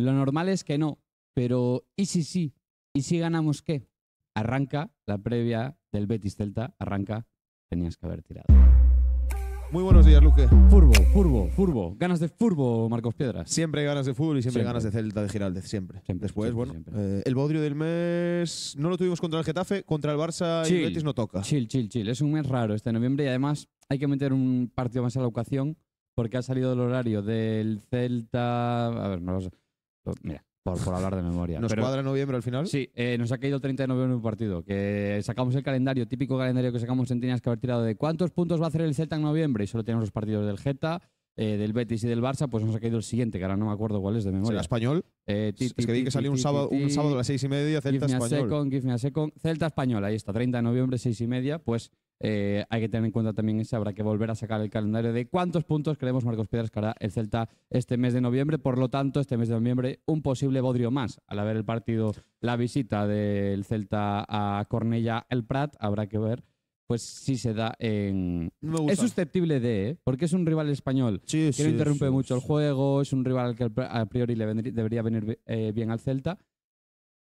Lo normal es que no, pero ¿y si sí? ¿Y si ganamos qué? Arranca la previa del Betis Celta, arranca, tenías que haber tirado. Muy buenos días, Luque. Furbo, furbo, furbo. Ganas de furbo, Marcos Piedras. Siempre ganas de fútbol y siempre, ganas de Celta de Giraldez, siempre. Después, bueno, eh, el bodrio del mes no lo tuvimos contra el Getafe, contra el Barça y el Betis no toca. Chill, chill, chill. Es un mes raro este noviembre y además hay que meter un partido más a la ocasión porque ha salido el horario del Celta. A ver, no lo sé. Pues por, hablar de memoria. ¿Nos cuadra noviembre al final? Sí, eh, nos ha caído el 30 de noviembre un partido. Que sacamos el calendario, típico calendario que sacamos en tenías que haber tirado de cuántos puntos va a hacer el Celta en noviembre. Y solo tenemos los partidos del Geta, eh, del Betis y del Barça. Pues nos ha caído el siguiente, que ahora no me acuerdo cuál es de ¿Será memoria. español? Eh, es que vi que salió un sábado, un sábado a las seis y media, Celta español. Celta español, ahí está, 30 de noviembre, Seis y media. Pues eh, hay que tener en cuenta también eso, habrá que volver a sacar el calendario de cuántos puntos creemos Marcos Piedras que el Celta este mes de noviembre. Por lo tanto, este mes de noviembre un posible bodrio más. Al haber el partido, la visita del Celta a Cornella el Prat, habrá que ver. Pues si se da en. Es susceptible de, ¿eh? porque es un rival español que interrumpe mucho el juego, es un rival que a priori le debería venir eh, bien al Celta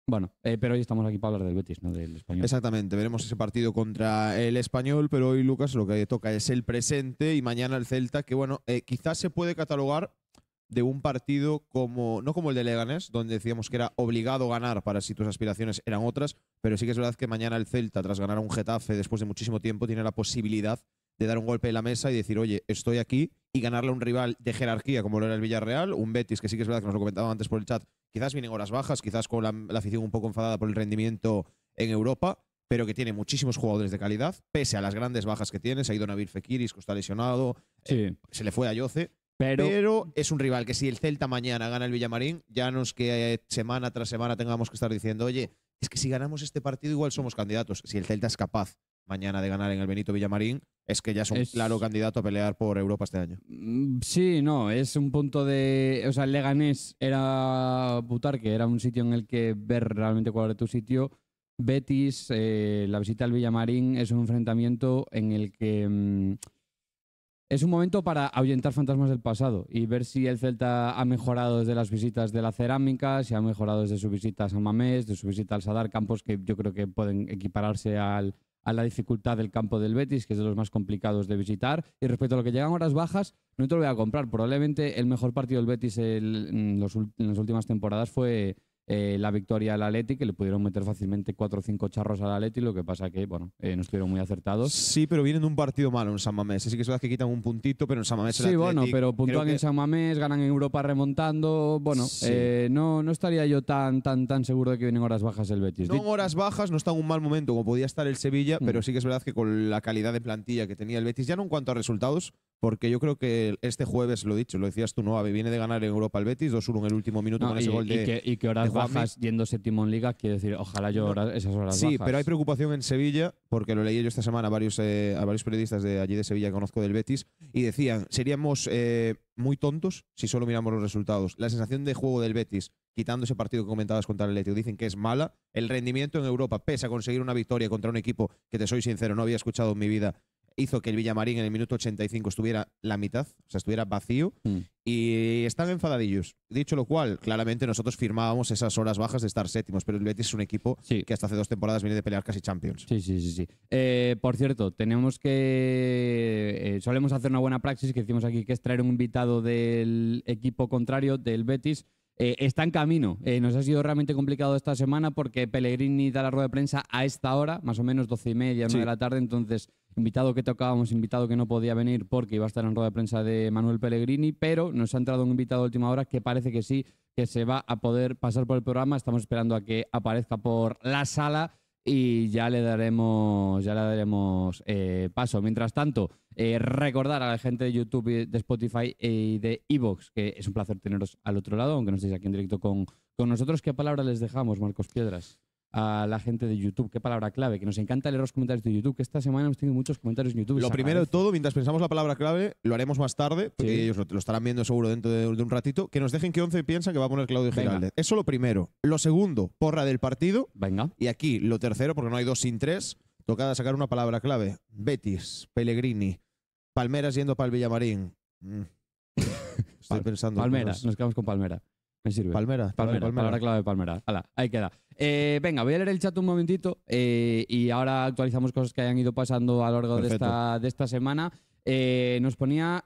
bueno, eh, pero hoy estamos aquí para hablar del Betis, no del español. Exactamente, veremos ese partido contra el español, pero hoy Lucas lo que toca es el presente y mañana el Celta, que bueno, eh, quizás se puede catalogar de un partido como, no como el de Leganés, donde decíamos que era obligado ganar para si tus aspiraciones eran otras, pero sí que es verdad que mañana el Celta, tras ganar a un Getafe después de muchísimo tiempo, tiene la posibilidad de dar un golpe en la mesa y decir, oye, estoy aquí y ganarle a un rival de jerarquía como lo era el Villarreal, un Betis que sí que es verdad que nos lo comentaba antes por el chat, quizás vienen horas bajas, quizás con la, afición un poco enfadada por el rendimiento en Europa, pero que tiene muchísimos jugadores de calidad, pese a las grandes bajas que tiene, se ha ido Nabil Fekiris, que está lesionado, eh, se le fue a Yoce. Pero, pero, es un rival que si el Celta mañana gana el Villamarín, ya no es que eh, semana tras semana tengamos que estar diciendo, oye, es que si ganamos este partido igual somos candidatos. Si el Celta es capaz mañana de ganar en el Benito Villamarín, es que ya es un claro candidato a pelear por Europa este año. Mm, sí, no, es un punto de. O sea, el Leganés era que era un sitio en el que ver realmente cuál era tu sitio. Betis, eh, la visita al Villamarín es un enfrentamiento en el que. Mm, es un momento para ahuyentar fantasmas del pasado y ver si el Celta ha mejorado desde las visitas de la cerámica, si ha mejorado desde su visita a San Mamés, de su visita al Sadar, campos que yo creo que pueden equipararse al, a la dificultad del campo del Betis, que es de los más complicados de visitar. Y respecto a lo que llegan horas bajas, no te lo voy a comprar. Probablemente el mejor partido del Betis en, en las últimas temporadas fue eh, la victoria al Atleti, que le pudieron meter fácilmente cuatro o cinco charros al Atleti, lo que pasa que, bueno, eh, no estuvieron muy acertados. Sí, pero vienen de un partido malo en San Mamés. Así que es verdad que quitan un puntito, pero en San Mamés Sí, bueno, pero puntúan en San Mamés, ganan en Europa remontando. Bueno, eh, no, no estaría yo tan, tan, tan seguro de que vienen horas bajas el Betis. No horas bajas, no está en un mal momento como podía estar el Sevilla, mm. pero sí que es verdad que con la calidad de plantilla que tenía el Betis, ya no en cuanto a resultados, porque yo creo que este jueves, lo he dicho, lo decías tú, no, viene de ganar en Europa el Betis, 2-1 en el último minuto con ese gol de. Y que, y que horas bajas yendo séptimo en Liga, quiere decir, ojalá yo esas horas sí, bajas. Sí, pero hay preocupación en Sevilla, porque lo leí yo esta semana a varios, eh, a varios periodistas de allí de Sevilla que conozco del Betis, y decían, seríamos eh, muy tontos si solo miramos los resultados. La sensación de juego del Betis, quitando ese partido que comentabas contra el Atlético, dicen que es mala. El rendimiento en Europa, pese a conseguir una victoria contra un equipo que, te soy sincero, no había escuchado en mi vida hizo que el Villamarín en el minuto 85 estuviera la mitad, o sea, estuviera vacío. Mm. Y están enfadadillos. Dicho lo cual, claramente nosotros firmábamos esas horas bajas de estar séptimos, pero el Betis es un equipo que hasta hace dos temporadas viene de pelear casi Champions. Sí, sí, sí. Eh, por cierto, tenemos que. Eh, solemos hacer una buena praxis que hicimos aquí, que es traer un invitado del equipo contrario, del Betis eh, está en camino. Eh, nos ha sido realmente complicado esta semana porque Pellegrini da la rueda de prensa a esta hora, más o menos doce y media, de la tarde. Entonces, invitado que tocábamos, invitado que no podía venir porque iba a estar en rueda de prensa de Manuel Pellegrini, pero nos ha entrado un invitado a última hora que parece que sí, que se va a poder pasar por el programa. Estamos esperando a que aparezca por la sala y ya le daremos, ya le daremos eh, paso. Mientras tanto, eh, recordar a la gente de YouTube, de Spotify eh, y de Evox, que es un placer teneros al otro lado, aunque no estéis aquí en directo con, con nosotros. ¿Qué palabra les dejamos, Marcos Piedras? a la gente de YouTube. Qué palabra clave, que nos encanta leer los comentarios de YouTube, que esta semana hemos tenido muchos comentarios en YouTube. Lo primero de todo, mientras pensamos la palabra clave, lo haremos más tarde, porque ellos lo, estarán viendo seguro dentro de, un ratito, que nos dejen que 11 piensan que va a poner Claudio Giraldez. Eso lo primero. Lo segundo, porra del partido. Venga. Y aquí, lo tercero, porque no hay dos sin tres, toca sacar una palabra clave. Betis, Pellegrini, Palmeras yendo para el Villamarín. Mm. Estoy pensando. Palmera, nos quedamos con Palmera. Me sirve. Palmera, Palmera, la palabra clave de Palmera. ahí queda. Eh, venga, voy a leer el chat un momentito eh, y ahora actualizamos cosas que hayan ido pasando a lo largo de esta, semana. Eh, nos ponía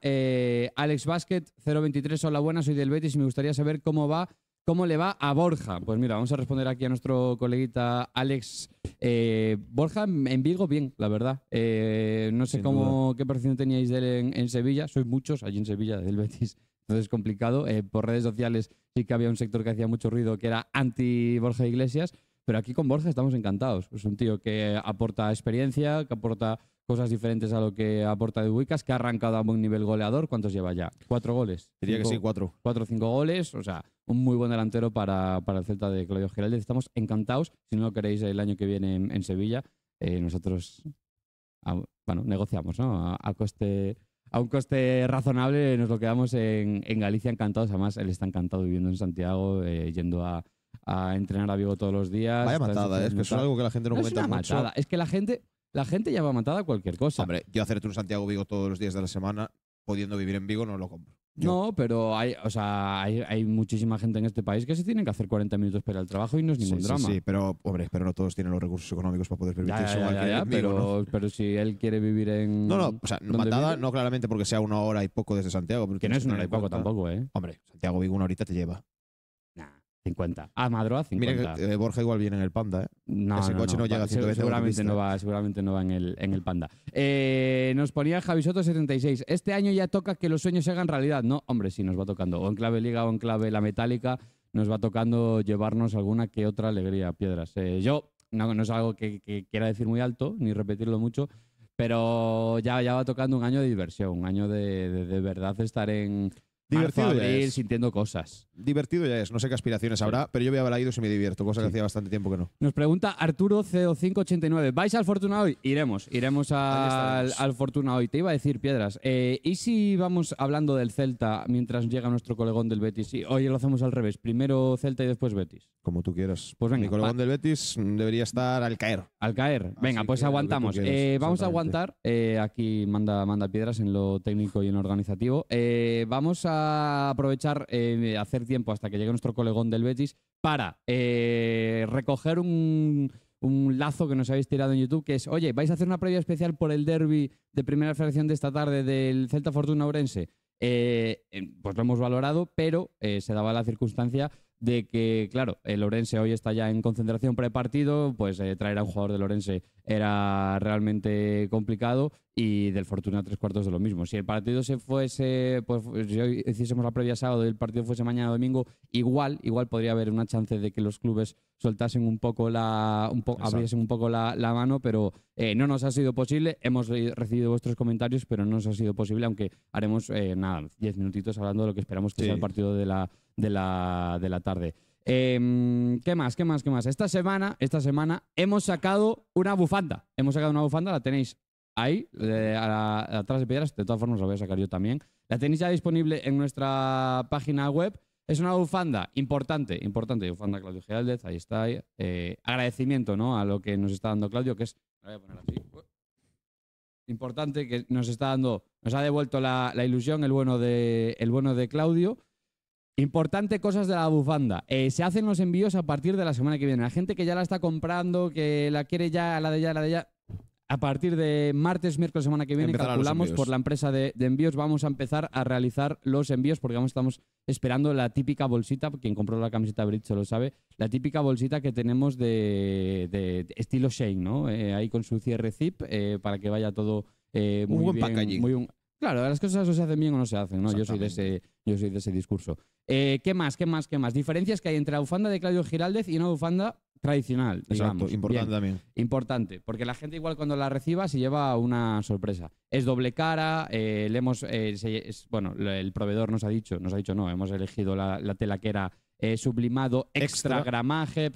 Alex Basket 023, hola buenas, soy del Betis y me gustaría saber cómo va ¿Cómo le va a Borja? Pues mira, vamos a responder aquí a nuestro coleguita Alex. Eh, Borja en Vigo, bien, la verdad. Eh, no sé cómo, qué percepción teníais de él en, Sevilla. Soy muchos allí en Sevilla del Betis. Entonces es complicado. Eh, por redes sociales sí que había un sector que hacía mucho ruido que era anti-Borja Iglesias. Pero aquí con Borja estamos encantados. Es un tío que aporta experiencia, que aporta cosas diferentes a lo que aporta de Wicas, que ha arrancado a buen nivel goleador. ¿Cuántos lleva ya? ¿Cuatro goles? Diría que sí, cuatro. Cuatro o cinco goles. O sea, un muy buen delantero para, el Celta de Claudio Giraldez. Estamos encantados. Si no lo queréis el año que viene en, Sevilla, eh, nosotros ah, bueno, negociamos, ¿no? A, coste. A un coste razonable nos lo quedamos en, en, Galicia encantados. Además, él está encantado viviendo en Santiago, eh, yendo a, entrenar a Vigo todos los días. Vaya matada, ¿eh? es que es algo que la gente no, no es mucho. Matada. Es que la gente, la gente ya va matada a cualquier cosa. Hombre, yo hacerte un Santiago Vigo todos los días de la semana, pudiendo vivir en Vigo, no lo compro. No, pero hay, o sea, hay, hay, muchísima gente en este país que se tienen que hacer 40 minutos para el trabajo y no es ningún drama. Sí, sí, pero, hombre, pero no todos tienen los recursos económicos para poder permitirse ya, pero, pero si él quiere vivir en. No, no, o sea, matada, no claramente porque sea una hora y poco desde Santiago. Que no es una hora y poco tampoco, ¿eh? Hombre, Santiago Vigo una horita te lleva. 50. A ah, Madroa, 50. Mira eh, Borja igual viene en el Panda, ¿eh? Ese coche no, llega seguramente no va en el, en el Panda. Eh, nos ponía Javi 76. Este año ya toca que los sueños se hagan realidad. No, hombre, sí, nos va tocando. O en clave Liga o en clave La Metálica, nos va tocando llevarnos alguna que otra alegría, piedras. Eh, yo, no, es algo que, quiera decir muy alto, ni repetirlo mucho, pero ya, ya va tocando un año de diversión, un año de, de verdad estar en, Divertido marzo, sintiendo cosas. Divertido ya es. No sé qué aspiraciones habrá, pero yo voy a Balaidos y me divierto, cosa que hacía bastante tiempo que no. Nos pregunta Arturo CO589. ¿Vais al Fortuna hoy? Iremos, iremos al, Fortuna hoy. Te iba a decir piedras. Eh, ¿Y si vamos hablando del Celta mientras llega nuestro colegón del Betis? Y hoy lo hacemos al revés. Primero Celta y después Betis. Como tú quieras. Pues venga, Mi colegón del Betis debería estar al caer. Al caer. Venga, pues aguantamos. Eh, vamos a aguantar. Eh, aquí manda, manda piedras en lo técnico y en lo organizativo. vamos a aprovechar, eh, hacer tiempo hasta que llegue nuestro colegón del Betis para eh, recoger un, lazo que nos habéis tirado en YouTube, que es, oye, vais a hacer una previa especial por el derby de primera federación de esta tarde del Celta Fortuna Orense. Eh, em, pues lo hemos valorado, pero se daba la circunstancia de que, claro, el Orense hoy está ya en concentración partido, pues eh, traer a un jugador del Orense era realmente complicado y del Fortuna tres cuartos de lo mismo. Si el partido se fuese, pues si hoy hiciésemos la previa sábado y el partido fuese mañana domingo, igual, igual podría haber una chance de que los clubes soltasen un poco la, un abriesen un poco la, mano, pero eh, no nos ha sido posible. Hemos recibido vuestros comentarios, pero no nos ha sido posible, aunque haremos, eh, nada, diez minutitos hablando de lo que esperamos que sea el partido de la de la, tarde. Em, ¿Qué más? ¿Qué más? ¿Qué más? Esta semana, esta semana hemos sacado una bufanda. Hemos sacado una bufanda, la tenéis ahí, eh, atrás de piedras. De todas formas, la voy a sacar yo también. La tenéis ya disponible en nuestra página web. Es una bufanda importante, importante. Bufanda Claudio Gialdez. ahí está. Eh, agradecimiento ¿no? a lo que nos está dando Claudio, que es. voy a poner uh. Importante que nos está dando, nos ha devuelto la, la ilusión, el bueno de, el bueno de Claudio. Importante cosas de la bufanda. Eh, se hacen los envíos a partir de la semana que viene. La gente que ya la está comprando, que la quiere ya, la de ya, la de ya. A partir de martes, miércoles, semana que viene, calculamos por la empresa de, envíos, vamos a empezar a realizar los envíos porque vamos, estamos esperando la típica bolsita, quien compró la camiseta Bridge lo sabe, la típica bolsita que tenemos de, estilo Shane, ¿no? Eh, ahí con su cierre zip eh, para que vaya todo muy bien, Muy Claro, las cosas o se hacen bien o no se hacen, ¿no? Yo soy de ese, yo soy de ese discurso. Eh, ¿Qué más? ¿Qué más? ¿Qué más? Diferencias que hay entre la bufanda de Claudio Giraldez y una bufanda tradicional. Exacto, importante también. Importante, porque la gente igual cuando la reciba se lleva una sorpresa. Es doble cara, eh, le hemos, eh, bueno, el proveedor nos ha dicho, nos ha dicho no, hemos elegido la, tela que era sublimado, extra, gramaje.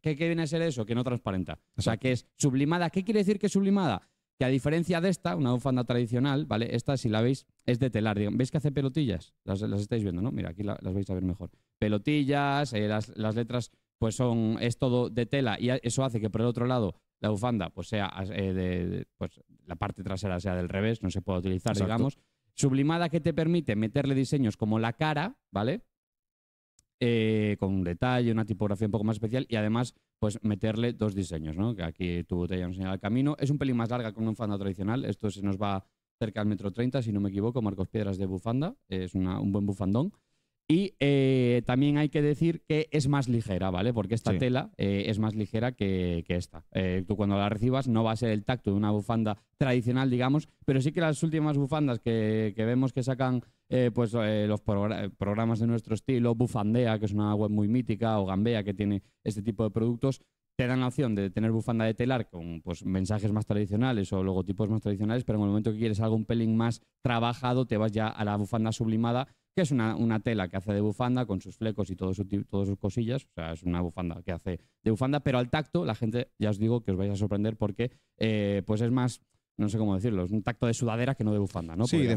¿qué, viene a ser eso? Que no transparenta. O sea, que es sublimada. ¿Qué quiere decir que es sublimada? Que a diferencia de esta, una bufanda tradicional, ¿vale? Esta, si la veis, es de telar. ¿Veis que hace pelotillas? Las, estáis viendo, ¿no? Mira, aquí las vais a ver mejor. Pelotillas, eh, las, letras, pues son, es todo de tela y eso hace que por el otro lado la bufanda, pues sea eh, de, pues la parte trasera sea del revés, no se pueda utilizar, digamos. Sublimada que te permite meterle diseños como la cara, ¿vale? Eh, con un detalle, una tipografía un poco más especial y además pues meterle dos diseños, ¿no? Que aquí tu botella nos el camino. Es un pelín más larga que un bufanda tradicional, esto se nos va cerca al metro 30, si no me equivoco, Marcos Piedras de bufanda, es un buen bufandón. Y eh, también hay que decir que es más ligera, ¿vale? Porque esta tela eh, es más ligera que, esta. Eh, tú cuando la recibas no va a ser el tacto de una bufanda tradicional, digamos, pero sí que las últimas bufandas que, vemos que sacan pues, los programas de nuestro estilo, Bufandea, que es una web muy mítica, o Gambea, que tiene este tipo de productos, te dan la opción de tener bufanda de telar con pues, mensajes más tradicionales o logotipos más tradicionales, pero en el momento que quieres algo un pelín más trabajado, te vas ya a la bufanda sublimada que es una, una, tela que hace de bufanda con sus flecos y todo todas sus cosillas. O sea, es una bufanda que hace de bufanda, pero al tacto la gente, ya os digo que os vais a sorprender porque eh, pues es más no sé cómo decirlo, es un tacto de sudadera que no de bufanda, ¿no? Sí, de,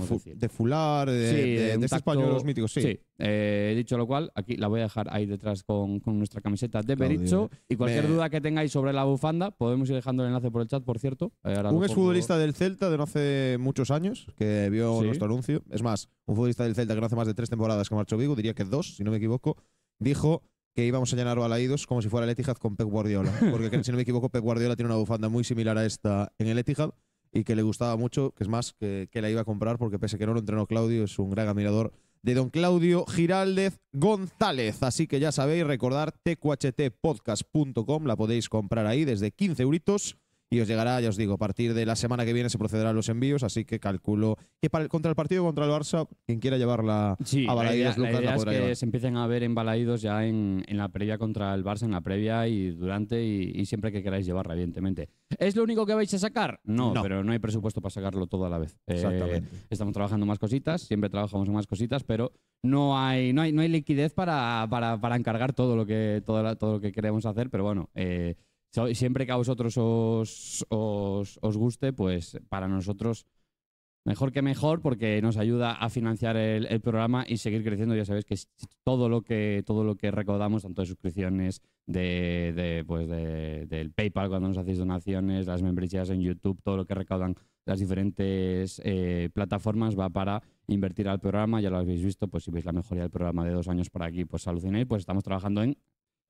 fular, de, sí, de, de los míticos, sí. sí. Eh, dicho lo cual, aquí la voy a dejar ahí detrás con, con nuestra camiseta de Bericho. Eh, y cualquier duda que tengáis sobre la bufanda, podemos ir dejando el enlace por el chat, por cierto. Eh, un exfutbolista del Celta de no hace muchos años que vio nuestro anuncio. Es más, un futbolista del Celta que no hace más de tres temporadas que marchó Vigo, diría que dos, si no me equivoco, dijo que íbamos a llenar Balaídos como si fuera el Etihad con Pep Guardiola. Porque si no me equivoco, Pep Guardiola tiene una bufanda muy similar a esta en el Etihad y que le gustaba mucho, que es más, que, la iba a comprar porque pese que no lo entrenó Claudio, es un gran admirador de don Claudio Giraldez González. Así que ya sabéis, recordar tqhtpodcast.com, la podéis comprar ahí desde 15 euritos y os llegará, ya os digo, a partir de la semana que viene se procederán los envíos, así que calculo que para el, contra el partido contra el Barça, quien quiera llevarla sí, a la idea, Lucas, la es que se empiecen a ver en ya en, la previa contra el Barça, en la previa y durante y, siempre que queráis llevarla, evidentemente. ¿Es lo único que vais a sacar? No, pero no hay presupuesto para sacarlo todo a la vez. Eh, Exactamente. estamos trabajando más cositas, siempre trabajamos en más cositas, pero no hay, no hay, no hay liquidez para, para, encargar todo lo que, todo lo que queremos hacer, pero bueno, eh, siempre que a vosotros os, os, guste, pues para nosotros mejor que mejor porque nos ayuda a financiar el, programa y seguir creciendo. Ya sabéis que todo lo que, todo lo que recaudamos, tanto de suscripciones, de, pues de, del PayPal cuando nos hacéis donaciones, las membresías en YouTube, todo lo que recaudan las diferentes eh, plataformas va para invertir al programa, ya lo habéis visto, pues si veis la mejoría del programa de dos años para aquí, pues alucinéis, pues estamos trabajando en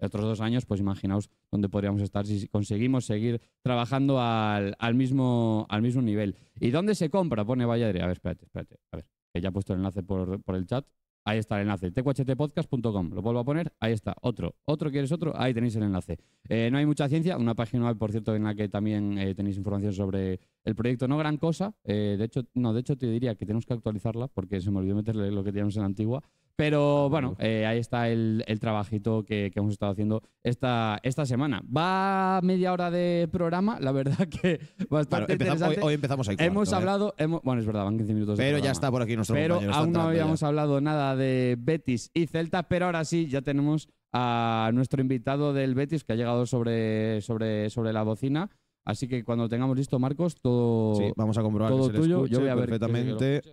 otros dos años, pues imaginaos dónde podríamos estar si conseguimos seguir trabajando al, mismo, al mismo nivel. ¿Y dónde se compra? Pone Valladolid. A ver, espérate, espérate. A ver, que ya he puesto el enlace por, el chat. Ahí está el enlace, tqhtpodcast.com. Lo vuelvo a poner, ahí está. Otro, otro, ¿quieres otro? Ahí tenéis el enlace. Eh, no hay mucha ciencia, una página web, por cierto, en la que también eh, tenéis información sobre el proyecto. No gran cosa, eh, de hecho, no, de hecho te diría que tenemos que actualizarla porque se me olvidó meterle lo que teníamos en la antigua, pero ah, bueno, eh, ahí está el, trabajito que, hemos estado haciendo esta, esta semana. Va media hora de programa, la verdad que bastante bueno, hoy, empezamos ahí. hemos ¿eh? hablado, bueno, es verdad, van 15 minutos. Pero ya está por aquí nuestro Pero aún no habíamos hablado nada de Betis y Celta, pero ahora sí, ya tenemos a nuestro invitado del Betis que ha llegado sobre, sobre, sobre la bocina. Así que cuando tengamos listo, Marcos, todo. vamos a comprobar todo tuyo. Yo voy a ver perfectamente.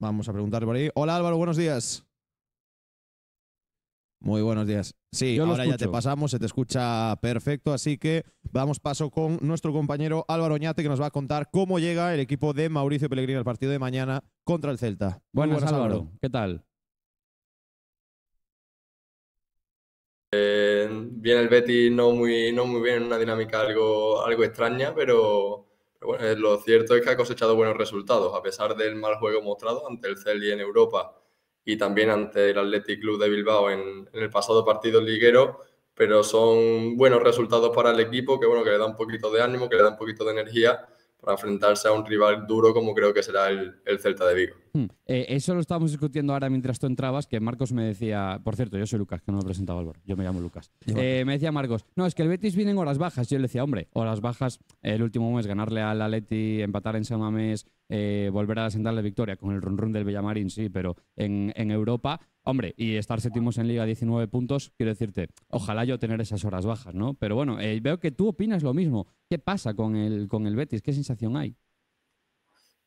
Vamos a preguntar por ahí. Hola Álvaro, buenos días. Muy buenos días. Sí, ahora ya te pasamos, se te escucha perfecto, así que vamos paso con nuestro compañero Álvaro Oñate que nos va a contar cómo llega el equipo de Mauricio Pellegrini al partido de mañana contra el Celta. buenos Álvaro. ¿qué tal? bien eh, viene el Betty no muy, no muy bien, una dinámica algo, algo extraña, pero, eh, lo cierto es que ha cosechado buenos resultados, a pesar del mal juego mostrado ante el y en Europa y también ante el Athletic Club de Bilbao en, en el pasado partido liguero, pero son buenos resultados para el equipo que, bueno, que le da un poquito de ánimo, que le da un poquito de energía para enfrentarse a un rival duro como creo que será el, Celta de Vigo. Hmm. Eh, eso lo estábamos discutiendo ahora mientras tú entrabas, que Marcos me decía, por cierto, yo soy Lucas, que no me presentaba Álvaro, yo me llamo Lucas. Eh, me decía Marcos, no, es que el Betis viene en horas bajas. Yo le decía, hombre, horas bajas, el último mes ganarle al Atleti, empatar en San eh, volver a asentar la victoria con el run run del Villamarín, sí, pero en, Europa, hombre, y estar séptimos en Liga 19 puntos, quiero decirte, ojalá yo tener esas horas bajas, ¿no? Pero bueno, eh, veo que tú opinas lo mismo. ¿Qué pasa con el, con el Betis? ¿Qué sensación hay?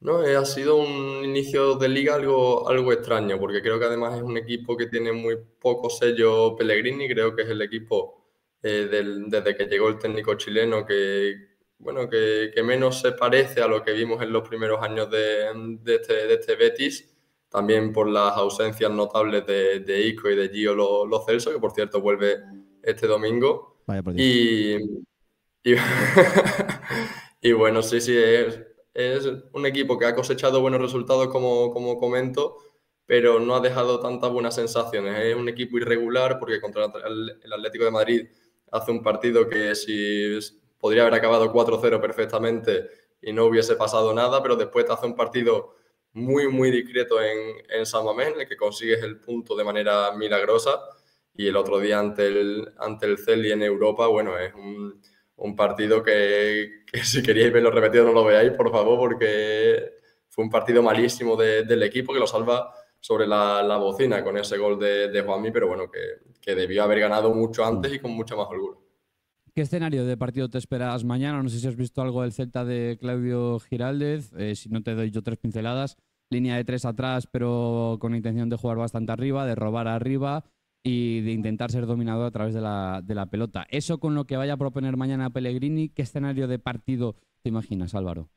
No, eh, ha sido un inicio de liga algo, algo extraño, porque creo que además es un equipo que tiene muy poco sello Pellegrini, creo que es el equipo desde que llegó el técnico chileno que, bueno, que, menos se parece a lo que vimos en los primeros años de, este, este, Betis, también por las ausencias notables de, Ico y de Gio Lo, Celso, que por cierto vuelve este domingo. Vaya y, y, y, bueno, sí, sí, es, es, un equipo que ha cosechado buenos resultados, como, como comento, pero no ha dejado tantas buenas sensaciones. Es un equipo irregular porque contra el Atlético de Madrid hace un partido que si podría haber acabado 4-0 perfectamente y no hubiese pasado nada, pero después te hace un partido muy, muy discreto en, en San Mamés, en el que consigues el punto de manera milagrosa. Y el otro día ante el, ante el Celi en Europa, bueno, es un, partido que, que, si queríais verlo repetido no lo veáis, por favor, porque fue un partido malísimo del equipo que lo salva sobre la, bocina con ese gol de, de Juanmi, pero bueno, que, que debió haber ganado mucho antes y con mucha más holgura. ¿Qué escenario de partido te esperas mañana? No sé si has visto algo del Celta de Claudio Giraldez. Eh, si no te doy yo tres pinceladas. Línea de tres atrás, pero con intención de jugar bastante arriba, de robar arriba y de intentar ser dominador a través de la, pelota. Eso con lo que vaya a proponer mañana Pellegrini, ¿qué escenario de partido te imaginas, Álvaro?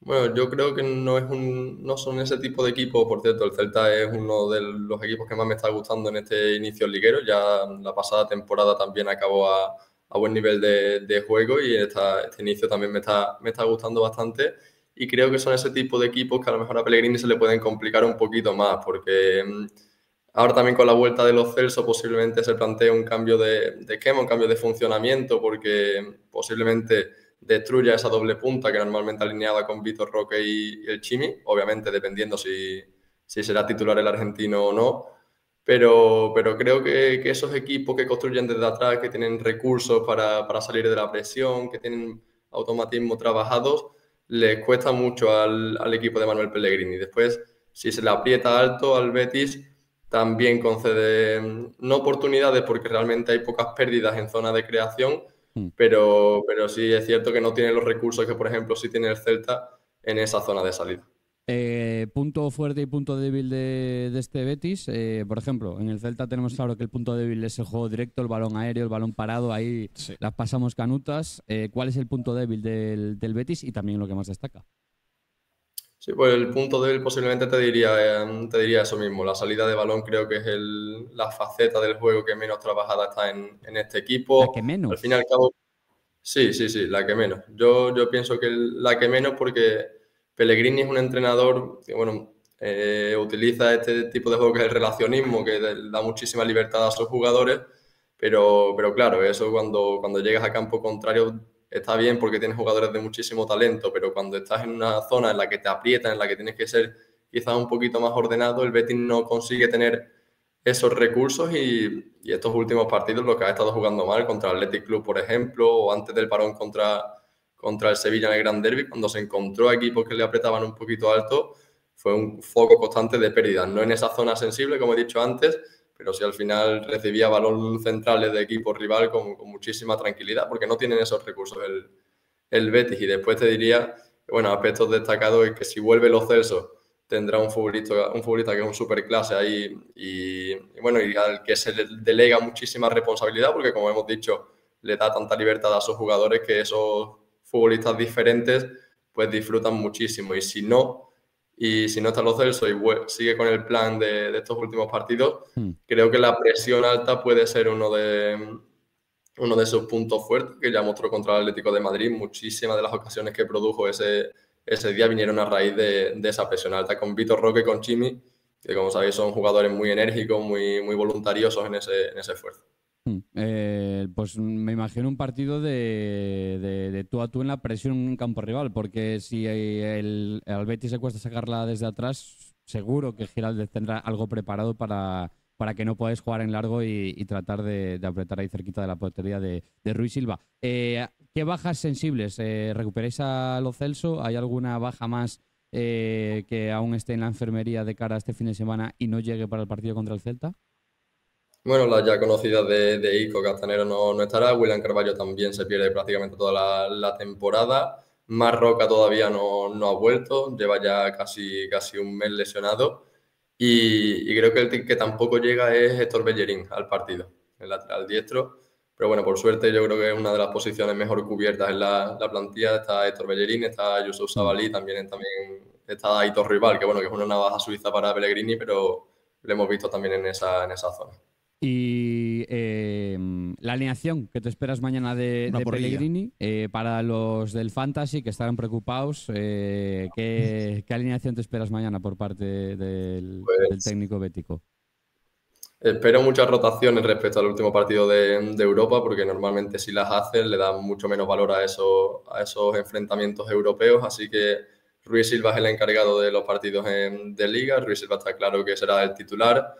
Bueno, yo creo que no, es un, no son ese tipo de equipos. Por cierto, el Celta es uno de los equipos que más me está gustando en este inicio liguero. Ya la pasada temporada también acabó a, a buen nivel de, juego y este inicio también me está, me está gustando bastante y creo que son ese tipo de equipos que a lo mejor a Pellegrini se le pueden complicar un poquito más, porque mm, ahora también con la vuelta de los Celso posiblemente se plantea un cambio de, esquema, un cambio de funcionamiento, porque mm, posiblemente destruya esa doble punta que normalmente alineaba con Vitor Roque y, el Chimi, obviamente dependiendo si, si será titular el argentino o no, pero, pero creo que, esos equipos que construyen desde atrás, que tienen recursos para, salir de la presión, que tienen automatismo trabajados, les cuesta mucho al, equipo de Manuel Pellegrini. Después, si se le aprieta alto al Betis, también concede mm, no oportunidades porque realmente hay pocas pérdidas en zona de creación, mm. pero, pero sí es cierto que no tiene los recursos que, por ejemplo, sí tiene el Celta en esa zona de salida. Eh, punto fuerte y punto débil de, este Betis, eh, por ejemplo, en el Celta tenemos mm. claro que el punto débil es el juego directo, el balón aéreo, el balón parado, ahí las pasamos canutas. Eh, ¿Cuál es el punto débil del, Betis y también lo que más destaca? Sí, pues el punto débil posiblemente te diría, te diría eso mismo. La salida de balón creo que es la faceta del juego que menos trabajada está en, este equipo. La que menos. Al fin al cabo, sí, sí, sí, la que menos. Yo, yo pienso que la que menos porque Pellegrini es un entrenador que, bueno, eh, utiliza este tipo de juego que es el relacionismo, que da muchísima libertad a sus jugadores, pero, pero claro, eso cuando, cuando llegas a campo contrario está bien porque tienes jugadores de muchísimo talento, pero cuando estás en una zona en la que te aprietan, en la que tienes que ser quizás un poquito más ordenado, el Betis no consigue tener esos recursos y, estos últimos partidos lo que ha estado jugando mal contra el Athletic Club, por ejemplo, o antes del parón contra contra el Sevilla en el Gran Derby, cuando se encontró a equipos que le apretaban un poquito alto, fue un foco constante de pérdidas. No en esa zona sensible, como he dicho antes, pero si al final recibía balón centrales de equipo rival con, muchísima tranquilidad, porque no tienen esos recursos el, el Betis. Y después te diría, bueno, aspectos destacados es que si vuelve los Celso, tendrá un futbolista, un que es un superclase ahí y, bueno, al que se delega muchísima responsabilidad, porque como hemos dicho, le da tanta libertad a sus jugadores que esos futbolistas diferentes, pues disfrutan muchísimo. Y si no, y si no está los Celso y sigue con el plan de, estos últimos partidos, hmm. creo que la presión alta puede ser uno de, uno de sus puntos fuertes, que ya mostró contra el Atlético de Madrid. Muchísimas de las ocasiones que produjo ese, ese día vinieron a raíz de, esa presión alta con Vitor Roque con Chimi, que como sabéis son jugadores muy enérgicos, muy, muy voluntariosos en ese, en ese esfuerzo. Mm. Eh, pues me imagino un partido de, tú a tú en la presión en un campo rival, porque si el, el Betis se cuesta sacarla desde atrás, seguro que Giraldez tendrá algo preparado para, para que no podáis jugar en largo y, tratar de, apretar ahí cerquita de la portería de, Ruiz Silva. Eh, ¿Qué bajas sensibles? recuperéis eh, ¿Recuperáis a Lo Celso? ¿Hay alguna baja más que aún esté en la enfermería de cara a este fin de semana y no llegue para el partido contra el Celta? Bueno, las ya conocidas de, Ico, Castanero no, estará, William Carballo también se pierde prácticamente toda la, temporada, Marroca todavía no, no, ha vuelto, lleva ya casi, casi un mes lesionado y, creo que el que tampoco llega es Héctor Bellerín al partido, el lateral diestro, pero bueno, por suerte yo creo que es una de las posiciones mejor cubiertas en la, plantilla, está Héctor Bellerín, está Yusuf Sabalí, también, también está Aitor Rival, que bueno, que es una navaja suiza para Pellegrini, pero lo hemos visto también en esa, en esa zona. Y em, la alineación que te esperas mañana de, de Pellegrini eh, para los del Fantasy que estarán preocupados, eh, ¿qué, alineación te esperas mañana por parte del, pues técnico bético? Espero muchas rotaciones respecto al último partido de, Europa, porque normalmente si las hacen le dan mucho menos valor a, eso, a esos enfrentamientos europeos. Así que Ruiz Silva es el encargado de los partidos de liga. Ruiz Silva está claro que será el titular.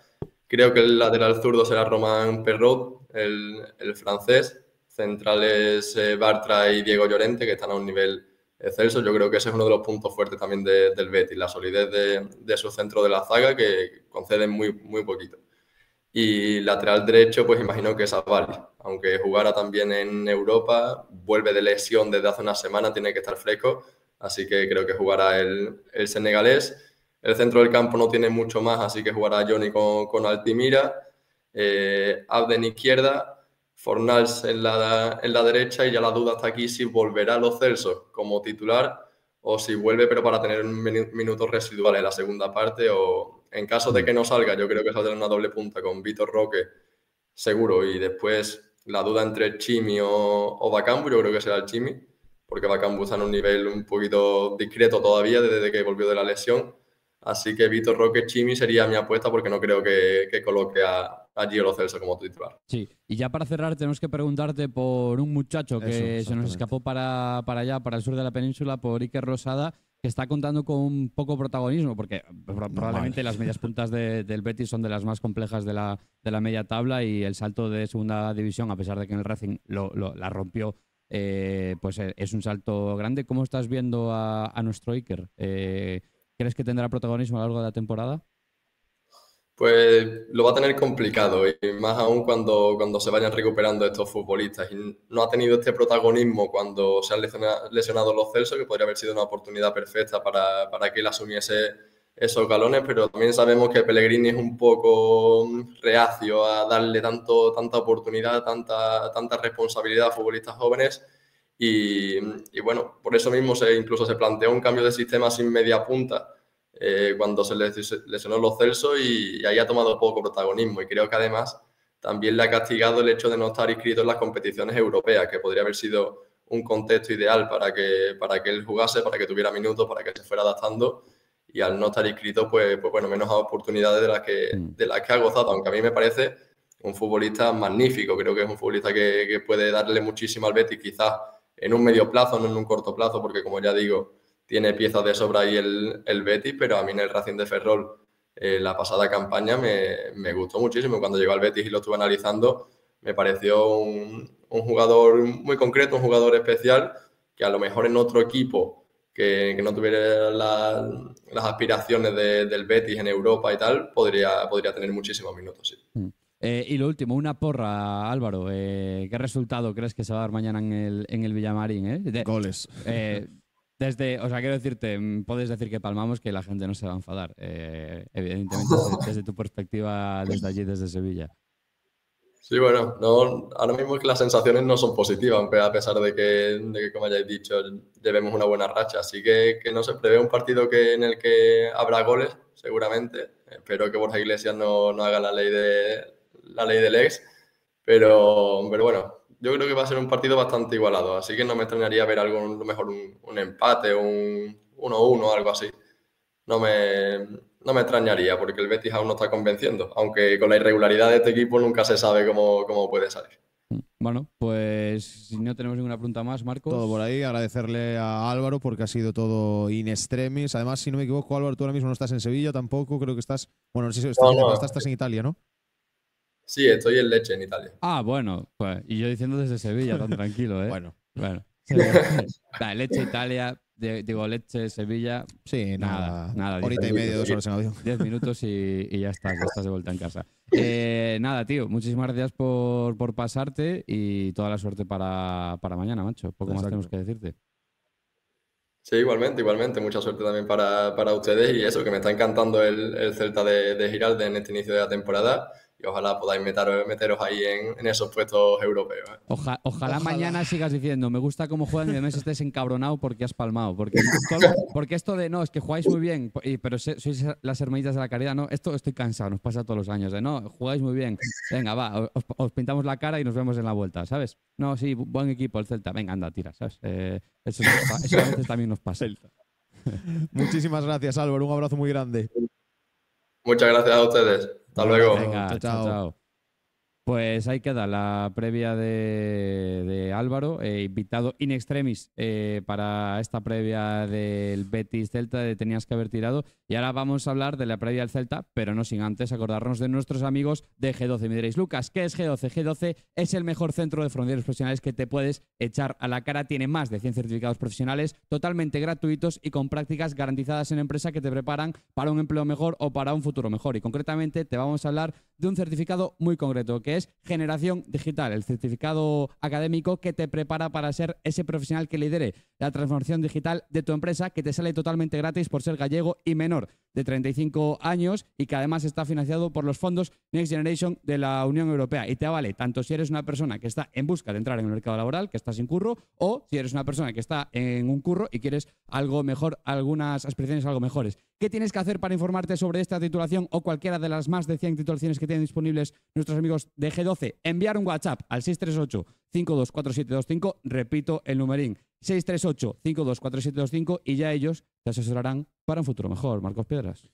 Creo que el lateral zurdo será Román Perrot, el, el, francés. Centrales eh, Bartra y Diego Llorente, que están a un nivel excelso. Yo creo que ese es uno de los puntos fuertes también del Betis, la solidez de, de, su centro de la zaga, que conceden muy, muy poquito. Y lateral derecho, pues imagino que es Avali. Aunque jugara también en Europa, vuelve de lesión desde hace una semana, tiene que estar fresco, así que creo que jugará el, el senegalés. El centro del campo no tiene mucho más, así que jugará Johnny con, Altimira, eh, Abden izquierda, Fornals en la, derecha y ya la duda está aquí si volverá a los Celsos como titular o si vuelve pero para tener minutos residuales en la segunda parte o en caso de que no salga yo creo que saldrá una doble punta con Vitor Roque seguro y después la duda entre Chimi o, o Bacambu yo creo que será el Chimi porque Bacambu está en un nivel un poquito discreto todavía desde que volvió de la lesión Así que Vitor Roque Chimi sería mi apuesta porque no creo que, coloque a, a Gio como titular. Sí, y ya para cerrar tenemos que preguntarte por un muchacho que se nos escapó para, para allá, para el sur de la península, por Iker Rosada, que está contando con un poco protagonismo, porque probablemente las medias puntas del Betis son de las más complejas de la, de la media tabla y el salto de segunda división, a pesar de que en el Racing lo, la rompió, eh, pues eh, es un salto grande. ¿Cómo estás viendo a, nuestro Iker? Eh, ¿Crees que tendrá protagonismo a lo largo de la temporada? Pues lo va a tener complicado, y más aún cuando, cuando se vayan recuperando estos futbolistas. no ha tenido este protagonismo cuando se han lesionado, los Celso, que podría haber sido una oportunidad perfecta para, que él asumiese esos galones, pero también sabemos que Pellegrini es un poco reacio a darle tanto, tanta oportunidad, tanta, tanta responsabilidad a futbolistas jóvenes y, bueno, por eso mismo se, incluso se planteó un cambio de sistema sin media punta eh, cuando se lesionó los celsos y, y, ahí ha tomado poco protagonismo. Y creo que además también le ha castigado el hecho de no estar inscrito en las competiciones europeas, que podría haber sido un contexto ideal para que, para que él jugase, para que tuviera minutos, para que se fuera adaptando. Y al no estar inscrito, pues, pues bueno, menos oportunidades de las, que, mm. de las que ha gozado, aunque a mí me parece un futbolista magnífico. Creo que es un futbolista que, que puede darle muchísimo al Betis, quizás en un medio plazo, no en un corto plazo, porque como ya digo, tiene piezas de sobra ahí el, Betis, pero a mí en el Racing de Ferrol eh, la pasada campaña me, gustó muchísimo. Cuando llegó al Betis y lo estuve analizando, me pareció un, jugador muy concreto, un jugador especial, que a lo mejor en otro equipo que, no tuviera las aspiraciones del Betis en Europa y tal, podría, podría tener muchísimos minutos. Sí. Mm. Eh, y lo último, una porra, Álvaro. Eh, ¿Qué resultado crees que se va a dar mañana en el, en el Villamarín? Eh? De, Goles. desde, o sea, quiero decirte, mm, puedes decir que palmamos que la gente no se va a enfadar. evidentemente, desde, tu perspectiva, desde allí, desde Sevilla. Sí, bueno, ahora mismo es que las sensaciones no son positivas, aunque a pesar de que, como hayáis dicho, llevemos una buena racha. Así que, no se prevé un partido que, en el que habrá goles, seguramente. Espero que Borja Iglesias no, no haga la ley de, la ley del ex, pero, pero bueno, yo creo que va a ser un partido bastante igualado, así que no me extrañaría ver algo, lo mejor un, empate, un 1-1, algo así. No me, no me extrañaría, porque el Betis aún no está convenciendo, aunque con la irregularidad de este equipo nunca se sabe cómo, puede salir. Bueno, pues si no tenemos ninguna pregunta más, Marcos. Todo por ahí, agradecerle a Álvaro porque ha sido todo in extremis. Además, si no me equivoco, Álvaro, tú ahora mismo no estás en Sevilla tampoco, creo que estás. Bueno, si estás en Italia, ¿no? Sí, estoy en Leche, en Italia. Ah, bueno, pues, y yo diciendo desde Sevilla, tan tranquilo, ¿eh? bueno, bueno. Leche, Italia, digo, Leche, Sevilla. Sí, nada. nada, y media, dos horas en avión. Diez minutos y, ya estás, ya estás de vuelta en casa. Eh, nada, tío, muchísimas gracias por, pasarte y toda la suerte para, mañana, macho. Poco más tenemos que decirte. Sí, igualmente, igualmente. Mucha suerte también para, ustedes y eso, que me está encantando el, Celta de, de Giralde en este inicio de la temporada y ojalá podáis meteros ahí en, esos puestos europeos. ¿eh? ojalá, mañana sigas diciendo, me gusta cómo juegan y además estés encabronado porque has palmado. Porque, esto de, no, es que jugáis muy bien, pero sois las hermanitas de la caridad, ¿no? Esto estoy cansado, nos pasa todos los años, de, no, jugáis muy bien, venga, va, os, pintamos la cara y nos vemos en la vuelta, ¿sabes? No, sí, buen equipo el Celta, venga, anda, tira, ¿sabes? Eh, eso, a veces también nos pasa. Celta. Muchísimas gracias, Álvaro, un abrazo muy grande. Muchas gracias a ustedes. Hasta luego. Venga, chao. chao. chao. Pues ahí queda la previa de, Álvaro, eh, invitado in extremis eh, para esta previa del Betis Celta de Tenías que haber tirado. Y ahora vamos a hablar de la previa del Celta, pero no sin antes acordarnos de nuestros amigos de G12. Me diréis, Lucas, ¿qué es G12? G12 es el mejor centro de fronteras profesionales que te puedes echar a la cara. Tiene más de 100 certificados profesionales totalmente gratuitos y con prácticas garantizadas en empresa que te preparan para un empleo mejor o para un futuro mejor. Y concretamente te vamos a hablar de un certificado muy concreto que es Generación Digital, el certificado académico que te prepara para ser ese profesional que lidere la transformación digital de tu empresa, que te sale totalmente gratis por ser gallego y menor de 35 años y que además está financiado por los fondos Next Generation de la Unión Europea. Y te vale tanto si eres una persona que está en busca de entrar en el mercado laboral, que está sin curro, o si eres una persona que está en un curro y quieres algo mejor, algunas aspiraciones algo mejores. ¿Qué tienes que hacer para informarte sobre esta titulación o cualquiera de las más de 100 titulaciones que tienen disponibles nuestros amigos de de G12. Enviar un WhatsApp al 638-524725. Repito el numerín. 638-524725 y ya ellos te asesorarán para un futuro mejor. Marcos Piedras.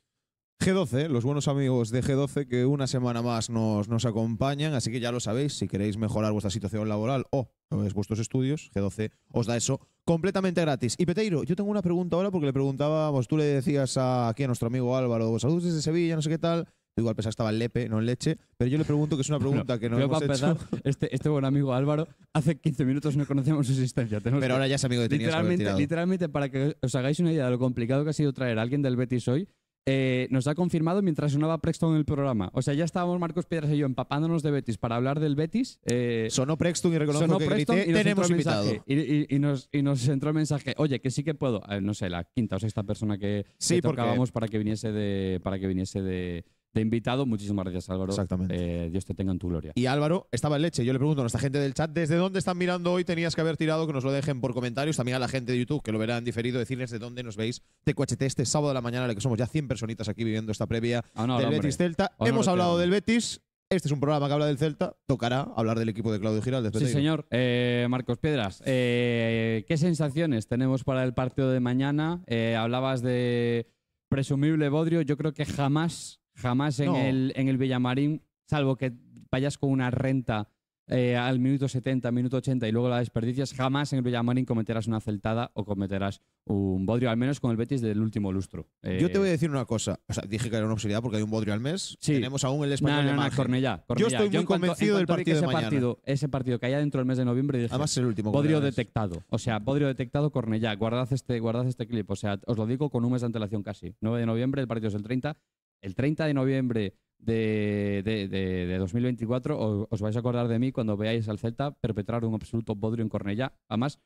G12, los buenos amigos de G12 que una semana más nos, nos acompañan, así que ya lo sabéis, si queréis mejorar vuestra situación laboral o vuestros estudios, G12 os da eso completamente gratis. Y Peteiro, yo tengo una pregunta ahora porque le preguntábamos, tú le decías aquí a nuestro amigo Álvaro, pues saludos desde Sevilla, no sé qué tal, igual pensaba que estaba en lepe, no en leche. Pero yo le pregunto, que es una pregunta que no hemos hecho. Este, este, buen amigo Álvaro, hace 15 minutos no conocemos su existencia. pero ahora ya es amigo de literalmente, literalmente, para que os hagáis una idea de lo complicado que ha sido traer a alguien del Betis hoy, eh, nos ha confirmado mientras sonaba Prexton en el programa. O sea, ya estábamos Marcos Piedras y yo empapándonos de Betis para hablar del Betis. Eh, sonó Prexton y reconozco que Preston grité, y tenemos invitado. y, nos, entró el mensaje, oye, que sí que puedo. Eh, no sé, la quinta o sexta persona que, sí, tocábamos para que viniese de... Para que viniese de te he invitado. Muchísimas gracias, Álvaro. Exactamente. Eh, Dios te tenga en tu gloria. Y Álvaro, estaba en leche. Yo le pregunto a nuestra gente del chat, ¿desde dónde están mirando hoy? Tenías que haber tirado, que nos lo dejen por comentarios. También a la gente de YouTube, que lo verán diferido, decirles de dónde nos veis. Te cuachete este sábado de la mañana, en que somos ya 100 personitas aquí viviendo esta previa ah, del Betis Celta. Oh, Hemos hablado del Betis. Este es un programa que habla del Celta. Tocará hablar del equipo de Claudio Giraldes. Sí, señor. Eh, Marcos Piedras, eh, ¿qué sensaciones tenemos para el partido de mañana? hablabas de presumible Bodrio. Yo creo que jamás jamás en, el, en el Villamarín, salvo que vayas con una renta eh, al minuto 70, minuto 80 y luego la desperdicias, jamás en el Villamarín cometerás una celtada o cometerás un bodrio, al menos con el Betis del último lustro. Yo te voy a eh, decir una cosa. O sea, dije que era una obsesividad porque hay un bodrio al mes. Tenemos aún el español no, no, no, Yo estoy muy convencido del partido ese de mañana. Partido, ese partido que haya dentro del mes de noviembre, dije, Además, el último bodrio detectado. O sea, bodrio detectado, Cornellá. Guardad este, guardad este clip. O sea, os lo digo con un mes de antelación casi. 9 de noviembre, el partido es el 30 el 30 de noviembre de, 2024 os, vais a acordar de mí cuando veáis al Celta perpetrar un absoluto bodrio en Cornellá. Además,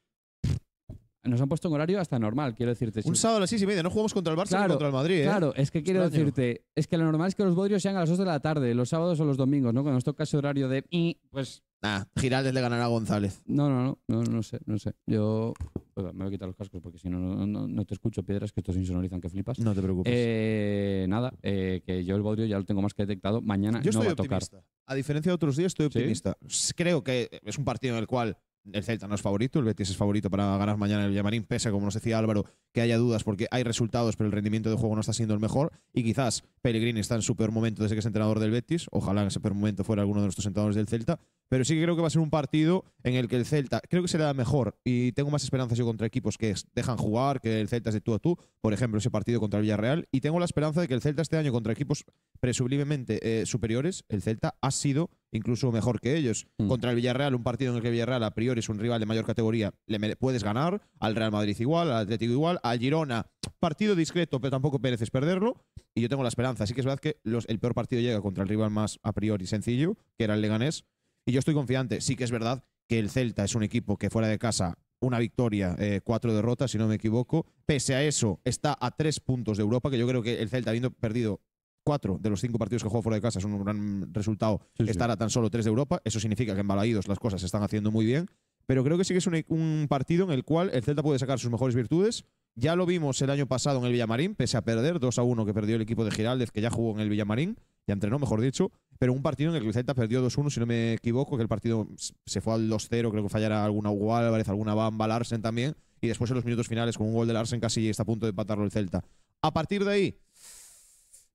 nos han puesto un horario hasta normal, quiero decirte. Un sábado a las medio. y media, no jugamos contra el Barça ni contra el Madrid. ¿eh? Claro, es que quiero decirte, es que lo normal es que los bodrios sean a las 2 de la tarde, los sábados o los domingos, ¿no? Cuando nos toca ese horario de. Mm", pues. Nah, Giraldes le ganará a González. No, no, no, no, sé, no sé. Yo. Pues, me voy a quitar los cascos porque si no, no, te escucho, piedras, que estos insonorizan que flipas. No te preocupes. Eh, nada, eh, que yo el bodrio ya lo tengo más que detectado. Mañana no va a tocar. Optimista. A diferencia de otros días, estoy optimista. Creo que es un partido en el cual el Celta no es favorito, el Betis es favorito para ganar mañana el Villamarín, pese, como nos decía Álvaro, que haya dudas porque hay resultados, pero el rendimiento de juego no está siendo el mejor. Y quizás Pellegrini está en su peor momento desde que es entrenador del Betis. Ojalá en ese peor momento fuera alguno de nuestros entrenadores del Celta. Pero sí que creo que va a ser un partido en el que el Celta, creo que será mejor y tengo más esperanzas yo contra equipos que dejan jugar, que el Celta es de tú a tú, por ejemplo, ese partido contra el Villarreal. Y tengo la esperanza de que el Celta este año contra equipos presumiblemente eh, superiores, el Celta ha sido incluso mejor que ellos. Mm. Contra el Villarreal, un partido en el que el Villarreal a priori es un rival de mayor categoría, le puedes ganar, al Real Madrid igual, al Atlético igual, al Girona, partido discreto, pero tampoco mereces perderlo. Y yo tengo la esperanza. Así que es verdad que el peor partido llega contra el rival más a priori sencillo, que era el Leganés y yo estoy confiante. Sí que es verdad que el Celta es un equipo que fuera de casa una victoria, eh, cuatro derrotas, si no me equivoco. Pese a eso, está a tres puntos de Europa, que yo creo que el Celta, habiendo perdido cuatro de los cinco partidos que jugó fuera de casa, es un gran resultado estará estar a tan solo tres de Europa. Eso significa que en Balaídos las cosas se están haciendo muy bien. Pero creo que sí que es un, e, partido en el cual el Celta puede sacar sus mejores virtudes. Ya lo vimos el año pasado en el Villamarín, pese a perder 2 a 1 que perdió el equipo de Giraldez, que ya jugó en el Villamarín ya entrenó, mejor dicho, pero un partido en el que el Celta perdió 2-1, si no me equivoco, que el partido se fue al 2-0, creo que fallara alguna igual parece alguna Bamba Larsen también, y después en los minutos finales con un gol de Larsen casi está a punto de empatarlo el Celta. A partir de ahí,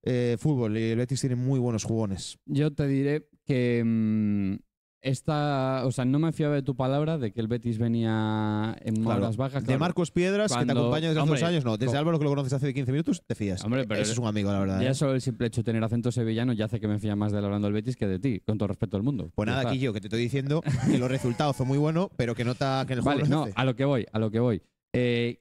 eh, fútbol, el Betis tiene muy buenos jugones. Yo te diré que... Mm, esta, o sea, no me fiaba de tu palabra de que el Betis venía en malas bajas. De Marcos Piedras, que te acompaña desde hace unos años, no. Desde Álvaro, que lo conoces hace 15 minutos, te fías. Hombre, pero Ese es un amigo, la verdad. Ya ¿eh? solo el simple hecho de tener acento sevillano ya hace que me fía más de hablando del Betis que de ti, con todo respeto al mundo. Pues nada, aquí yo, que te estoy diciendo que los resultados son muy buenos, pero que nota que el juego. Vale, no, a lo que voy, a lo que voy. Eh,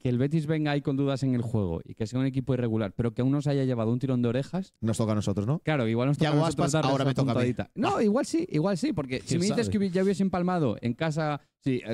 que el Betis venga ahí con dudas en el juego y que sea un equipo irregular, pero que aún nos haya llevado un tirón de orejas. Nos toca a nosotros, ¿no? Claro, igual nos toca a nosotros. Aspas, ahora me toca No, igual sí, igual sí, porque si me dices que ya hubiese empalmado en casa Sí, eh,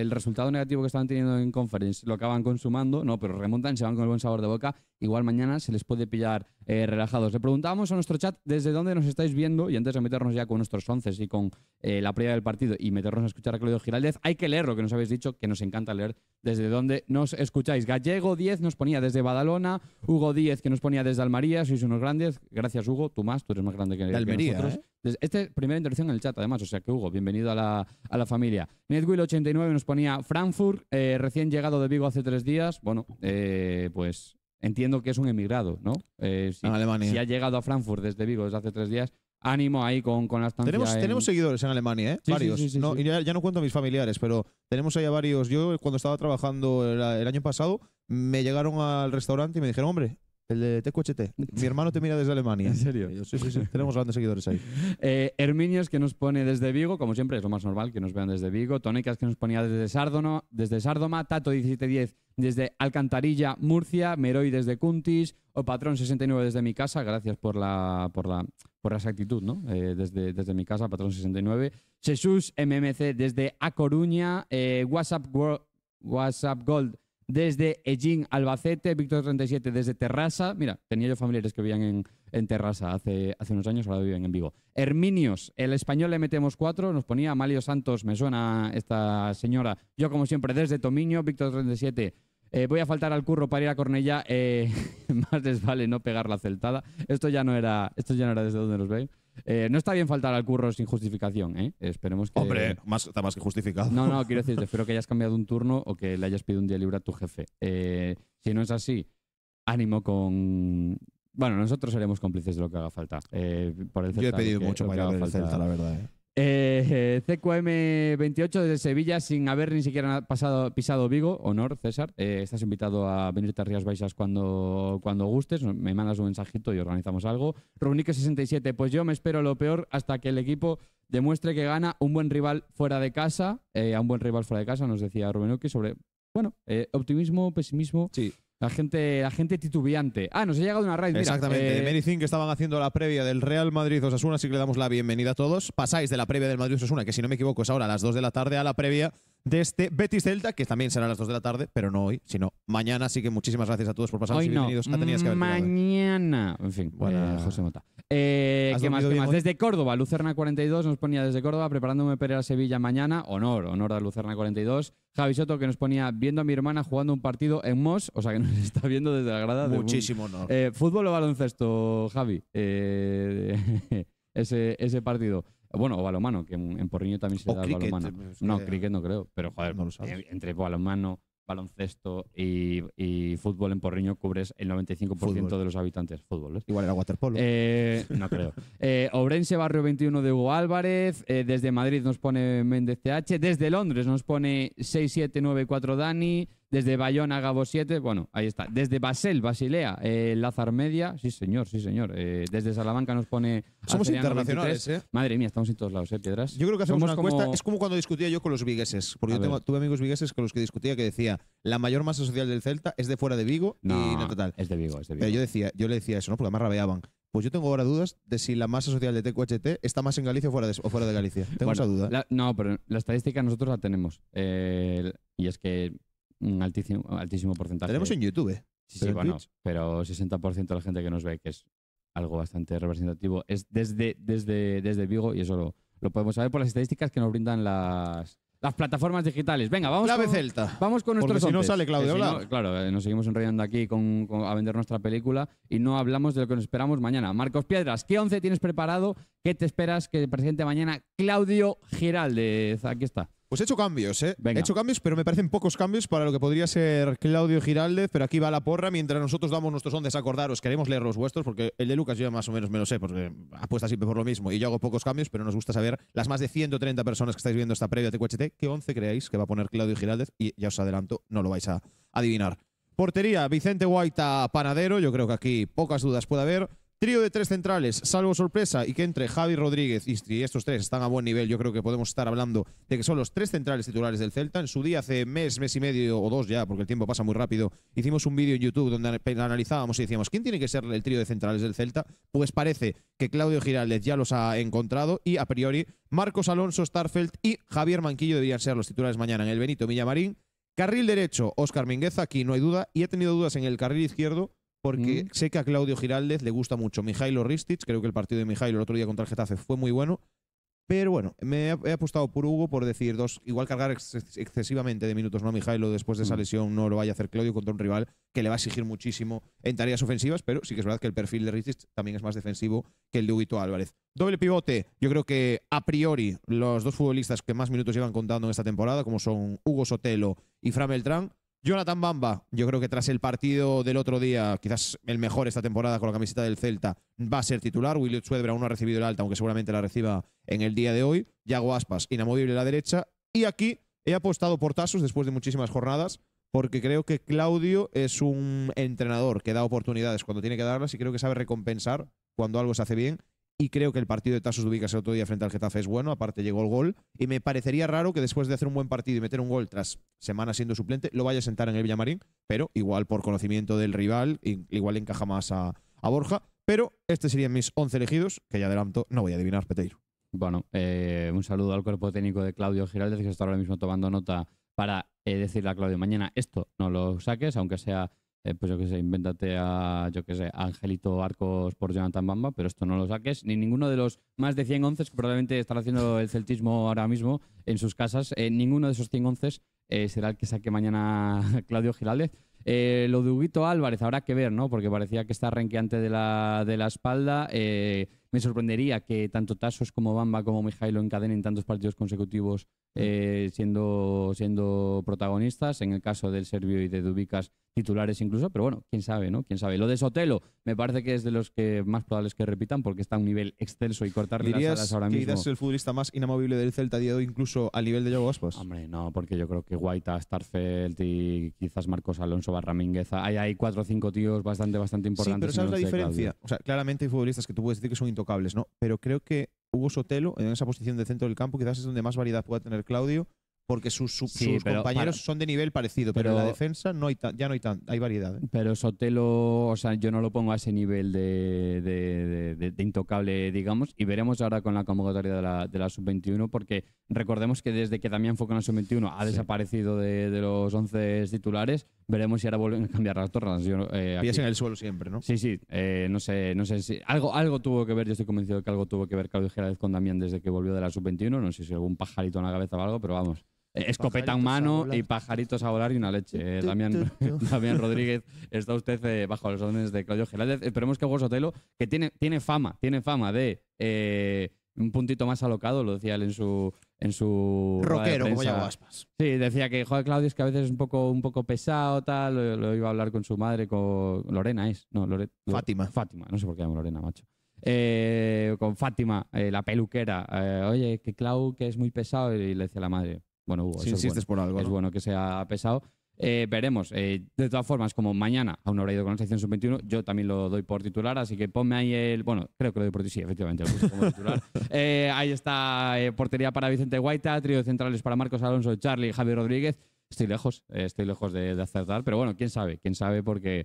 el, resultado negativo que estaban teniendo en Conference lo acaban consumando, no, pero remontan, se van con el buen sabor de boca. Igual mañana se les puede pillar eh, relajados. Le preguntábamos a nuestro chat desde dónde nos estáis viendo y antes de meternos ya con nuestros once y con eh, la previa del partido y meternos a escuchar a Claudio Giraldez, hay que leer lo que nos habéis dicho, que nos encanta leer desde dónde nos escucháis. Gallego 10 nos ponía desde Badalona, Hugo 10 que nos ponía desde Almería, sois unos grandes. Gracias, Hugo, tú más, tú eres más grande que, de Almería, nosotros. Esta es primera intervención en el chat, además, o sea que Hugo, bienvenido a la, familia. 89 nos ponía Frankfurt, eh, recién llegado de Vigo hace tres días. Bueno, eh, pues entiendo que es un emigrado, ¿no? Eh, en Alemania. si ha llegado a Frankfurt desde Vigo desde hace tres días, ánimo ahí con, con la estancia. Tenemos, tenemos seguidores en Alemania, ¿eh? varios. y ya, no cuento a mis familiares, pero tenemos ahí a varios. Yo cuando estaba trabajando el, año pasado, me llegaron al restaurante y me dijeron, hombre, el de TQHT. Mi hermano te mira desde Alemania. ¿En serio? sí, sí, sí. Tenemos grandes seguidores ahí. Eh, Herminios que nos pone desde Vigo, como siempre, es lo más normal que nos vean desde Vigo. Tónicas que nos ponía desde, Sardono, desde Sardoma Tato 1710 desde Alcantarilla, Murcia. Meroi, desde Cuntis. O Patrón 69 desde mi casa. Gracias por la, por la, por exactitud, ¿no? Eh, desde, desde mi casa, Patrón 69. Jesús MMC desde A Coruña. Eh, WhatsApp WhatsApp Gold desde Ellín, Albacete, Víctor 37 desde Terrasa, Mira, tenía yo familiares que vivían en, en hace, hace unos años, ahora viven en Vigo. Herminios, el español le metemos cuatro, nos ponía Amalio Santos, me suena esta señora. Yo, como siempre, desde Tomiño, Víctor 37. Eh, voy a faltar al curro para ir a Cornella. Eh, más les vale no pegar la celtada. Esto ya no era, esto ya no era desde donde nos veis. Eh, no está bien faltar al curro sin justificación, ¿eh? Esperemos que. Hombre, más, está más que justificado. No, no, quiero decirte, espero que hayas cambiado un turno o que le hayas pedido un día libre a tu jefe. Eh, si no es así, ánimo con. Bueno, nosotros seremos cómplices de lo que haga falta. Eh, Yo he pedido mucho para la verdad. Eh, CQM28 desde Sevilla sin haber ni siquiera pasado, pisado Vigo. Honor, César. Eh, estás invitado a venirte a Rías Baixas cuando, cuando gustes. Me mandas un mensajito y organizamos algo. Runique67, pues yo me espero lo peor hasta que el equipo demuestre que gana un buen rival fuera de casa. Eh, a un buen rival fuera de casa, nos decía Rubén sobre, bueno, eh, optimismo, pesimismo. Sí. La gente, la gente titubeante. Ah, nos ha llegado una raid. Exactamente. Eh. que estaban haciendo la previa del Real Madrid Osasuna, así que le damos la bienvenida a todos. Pasáis de la previa del Madrid Osasuna, que si no me equivoco es ahora a las 2 de la tarde, a la previa desde este Betis Celta, que también será las 2 de la tarde, pero no hoy, sino mañana. Así que muchísimas gracias a todos por pasar bienvenidos ah, ¿eh? Mañana. En fin, bueno, eh, José Mota. Eh, ¿Qué más? Qué más? Desde Córdoba, Lucerna42 nos ponía desde Córdoba, preparándome para ir a Sevilla mañana. Honor, honor a Lucerna42. Javi Soto que nos ponía viendo a mi hermana jugando un partido en Moss, o sea que nos está viendo desde la grada. Muchísimo honor. ¿Fútbol o baloncesto, Javi? ese partido. Bueno, o Balomano, que en, Porriño también se da Balomano. No, no creo, pero joder, no eh, entre Balomano, baloncesto y, fútbol en Porriño cubres el 95% de los habitantes. Fútbol. ¿eh? Igual era waterpolo. Eh, no creo. Obrense, barrio 21 de Hugo Álvarez. desde Madrid nos pone Méndez TH. Desde Londres nos pone 6794 Dani. Desde Bayona a Gabo 7, bueno, ahí está. Desde Basel, Basilea, eh, Lázar Media, sí señor, sí señor. Eh, desde Salamanca nos pone... Somos internacionales, ¿eh? Madre mía, estamos en todos lados, ¿eh, Piedras? Yo creo que hacemos una encuesta, es como cuando discutía yo con los vigueses, porque yo tuve amigos vigueses con los que discutía que decía, la mayor masa social del Celta es de fuera de Vigo y no es de Vigo, es de Vigo. yo, decía, yo le decía eso, ¿no? Porque además rabeaban. Pues yo tengo ahora dudas de si la masa social de TQHT está más en Galicia o fuera de, o fuera de Galicia. Tengo esa duda. no, pero la estadística nosotros la tenemos. Eh, y es que un altísimo, altísimo porcentaje. Tenemos en YouTube. Sí, ¿eh? sí, pero bueno, pero 60% de la gente que nos ve, que es algo bastante representativo, es desde, desde, desde Vigo y eso lo, podemos saber por las estadísticas que nos brindan las, las plataformas digitales. Venga, vamos con, Celta. Vamos con nuestros si no sale Claudio Claro, eh, nos seguimos enrollando aquí a vender nuestra película y no hablamos de lo que nos esperamos mañana. Marcos Piedras, ¿qué once tienes preparado? ¿Qué te esperas que presente mañana Claudio Giraldez, Aquí está. Pues he hecho cambios, ¿eh? He hecho cambios, pero me parecen pocos cambios para lo que podría ser Claudio Giraldez. Pero aquí va la porra. Mientras nosotros damos nuestros ondes, acordaros, queremos leer los vuestros, porque el de Lucas yo ya más o menos me lo sé, porque apuesta siempre por lo mismo. Y yo hago pocos cambios, pero nos gusta saber las más de 130 personas que estáis viendo esta previa TQHT, ¿qué once creéis que va a poner Claudio Giraldez? Y ya os adelanto, no lo vais a adivinar. Portería, Vicente Guaita Panadero. Yo creo que aquí pocas dudas puede haber. Trío de tres centrales, salvo sorpresa, y que entre Javi Rodríguez y estos tres están a buen nivel, yo creo que podemos estar hablando de que son los tres centrales titulares del Celta. En su día, hace mes, mes y medio o dos ya, porque el tiempo pasa muy rápido, hicimos un vídeo en YouTube donde analizábamos y decíamos, ¿quién tiene que ser el trío de centrales del Celta? Pues parece que Claudio Giraldez ya los ha encontrado y a priori Marcos Alonso, Starfelt y Javier Manquillo deberían ser los titulares mañana en el Benito Villamarín. Carril derecho, Oscar Mingueza, aquí no hay duda, y he tenido dudas en el carril izquierdo porque mm. sé que a Claudio Giraldez le gusta mucho Mijailo Ristic, creo que el partido de Mijailo el otro día contra el Getafe fue muy bueno, pero bueno, me he apostado por Hugo por decir dos, igual cargar excesivamente de minutos no a Mijailo después de esa mm. lesión no lo vaya a hacer Claudio contra un rival que le va a exigir muchísimo en tareas ofensivas, pero sí que es verdad que el perfil de Ristic también es más defensivo que el de Huito Álvarez. Doble pivote, yo creo que a priori los dos futbolistas que más minutos llevan contando en esta temporada, como son Hugo Sotelo y Fran Beltrán, Jonathan Bamba, yo creo que tras el partido del otro día, quizás el mejor esta temporada con la camiseta del Celta, va a ser titular. William Suebra aún no ha recibido el alta, aunque seguramente la reciba en el día de hoy. Yago Aspas, inamovible a la derecha. Y aquí he apostado por Tasos después de muchísimas jornadas, porque creo que Claudio es un entrenador que da oportunidades cuando tiene que darlas y creo que sabe recompensar cuando algo se hace bien y creo que el partido de Tasos Ubicase el otro día frente al Getafe es bueno, aparte llegó el gol, y me parecería raro que después de hacer un buen partido y meter un gol tras semana siendo suplente, lo vaya a sentar en el Villamarín, pero igual por conocimiento del rival, igual encaja más a, Borja, pero este serían mis 11 elegidos, que ya adelanto, no voy a adivinar, Peteiro. Bueno, eh, un saludo al cuerpo técnico de Claudio Giraldez, que está ahora mismo tomando nota para eh, decirle a Claudio, mañana esto no lo saques, aunque sea eh, pues yo qué sé, invéntate a, yo qué sé, Angelito Arcos por Jonathan Bamba, pero esto no lo saques, ni ninguno de los más de 100 onces que probablemente estará haciendo el celtismo ahora mismo en sus casas, eh, ninguno de esos 100 onces eh, será el que saque mañana Claudio Giraldez. lo de Huguito Álvarez habrá que ver, ¿no? Porque parecía que está renqueante de la, de la espalda. me sorprendería que tanto Tasos como Bamba como Mijailo encadenen tantos partidos consecutivos eh, siendo, siendo protagonistas, en el caso del Serbio y de Dubicas titulares incluso, pero bueno, quién sabe, ¿no? Quién sabe. Lo de Sotelo me parece que es de los que más probables que repitan porque está a un nivel extenso y cortar las alas ahora mismo. es el futbolista más inamovible del Celta de incluso a nivel de Yago Aspas? Hombre, no, porque yo creo que Guaita, Starfelt y quizás Marcos Alonso Barramínguez hay, hay cuatro o cinco tíos bastante, bastante importantes. Sí, pero ¿sabes la diferencia? O sea, claramente hay futbolistas que tú puedes decir que son intocables, ¿no? Pero creo que Hugo Sotelo en esa posición de centro del campo, quizás es donde más variedad pueda tener Claudio porque sus, compañeros son de nivel parecido, pero, en la defensa no hay ya no hay tan, hay variedad. ¿eh? Pero Sotelo, o sea, yo no lo pongo a ese nivel de, intocable, digamos, y veremos ahora con la convocatoria de la, la sub-21, porque recordemos que desde que también fue con la sub-21 ha desaparecido de, los 11 titulares, veremos si ahora vuelven a cambiar las torres. Yo, eh, en el suelo siempre, ¿no? Sí, sí, eh, no sé, no sé si algo, algo tuvo que ver, yo estoy convencido de que algo tuvo que ver Carlos Jerez con Damián desde que volvió de la sub-21, no sé si algún pajarito en la cabeza o algo, pero vamos. Eh, escopeta en mano y pajaritos a volar y una leche. Eh, Damián, Rodríguez, está usted eh, bajo los órdenes de Claudio Pero Esperemos que Hugo Sotelo, que tiene, tiene fama, tiene fama de un puntito más alocado, lo decía él en su. En su Rockero, como aspas. Sí, decía que, joder, Claudio es que a veces es un poco, un poco pesado, tal. Lo, iba a hablar con su madre, con Lorena, es. No, Lore... Fátima. Fátima, no sé por qué llamo Lorena, macho. con Fátima, la peluquera, oye, que Clau, que es muy pesado, y le decía la madre, bueno, Hugo, es bueno. Este por algo. Es bueno que sea pesado. Eh, veremos. Eh, de todas formas, como mañana aún no habrá ido con la sección sub-21, yo también lo doy por titular, así que ponme ahí el. Bueno, creo que lo doy por sí, efectivamente, eh, ahí está portería para Vicente Guaita, trío centrales para Marcos Alonso, Charlie y Javier Rodríguez. Estoy lejos, estoy lejos de, acertar, pero bueno, quién sabe, quién sabe, porque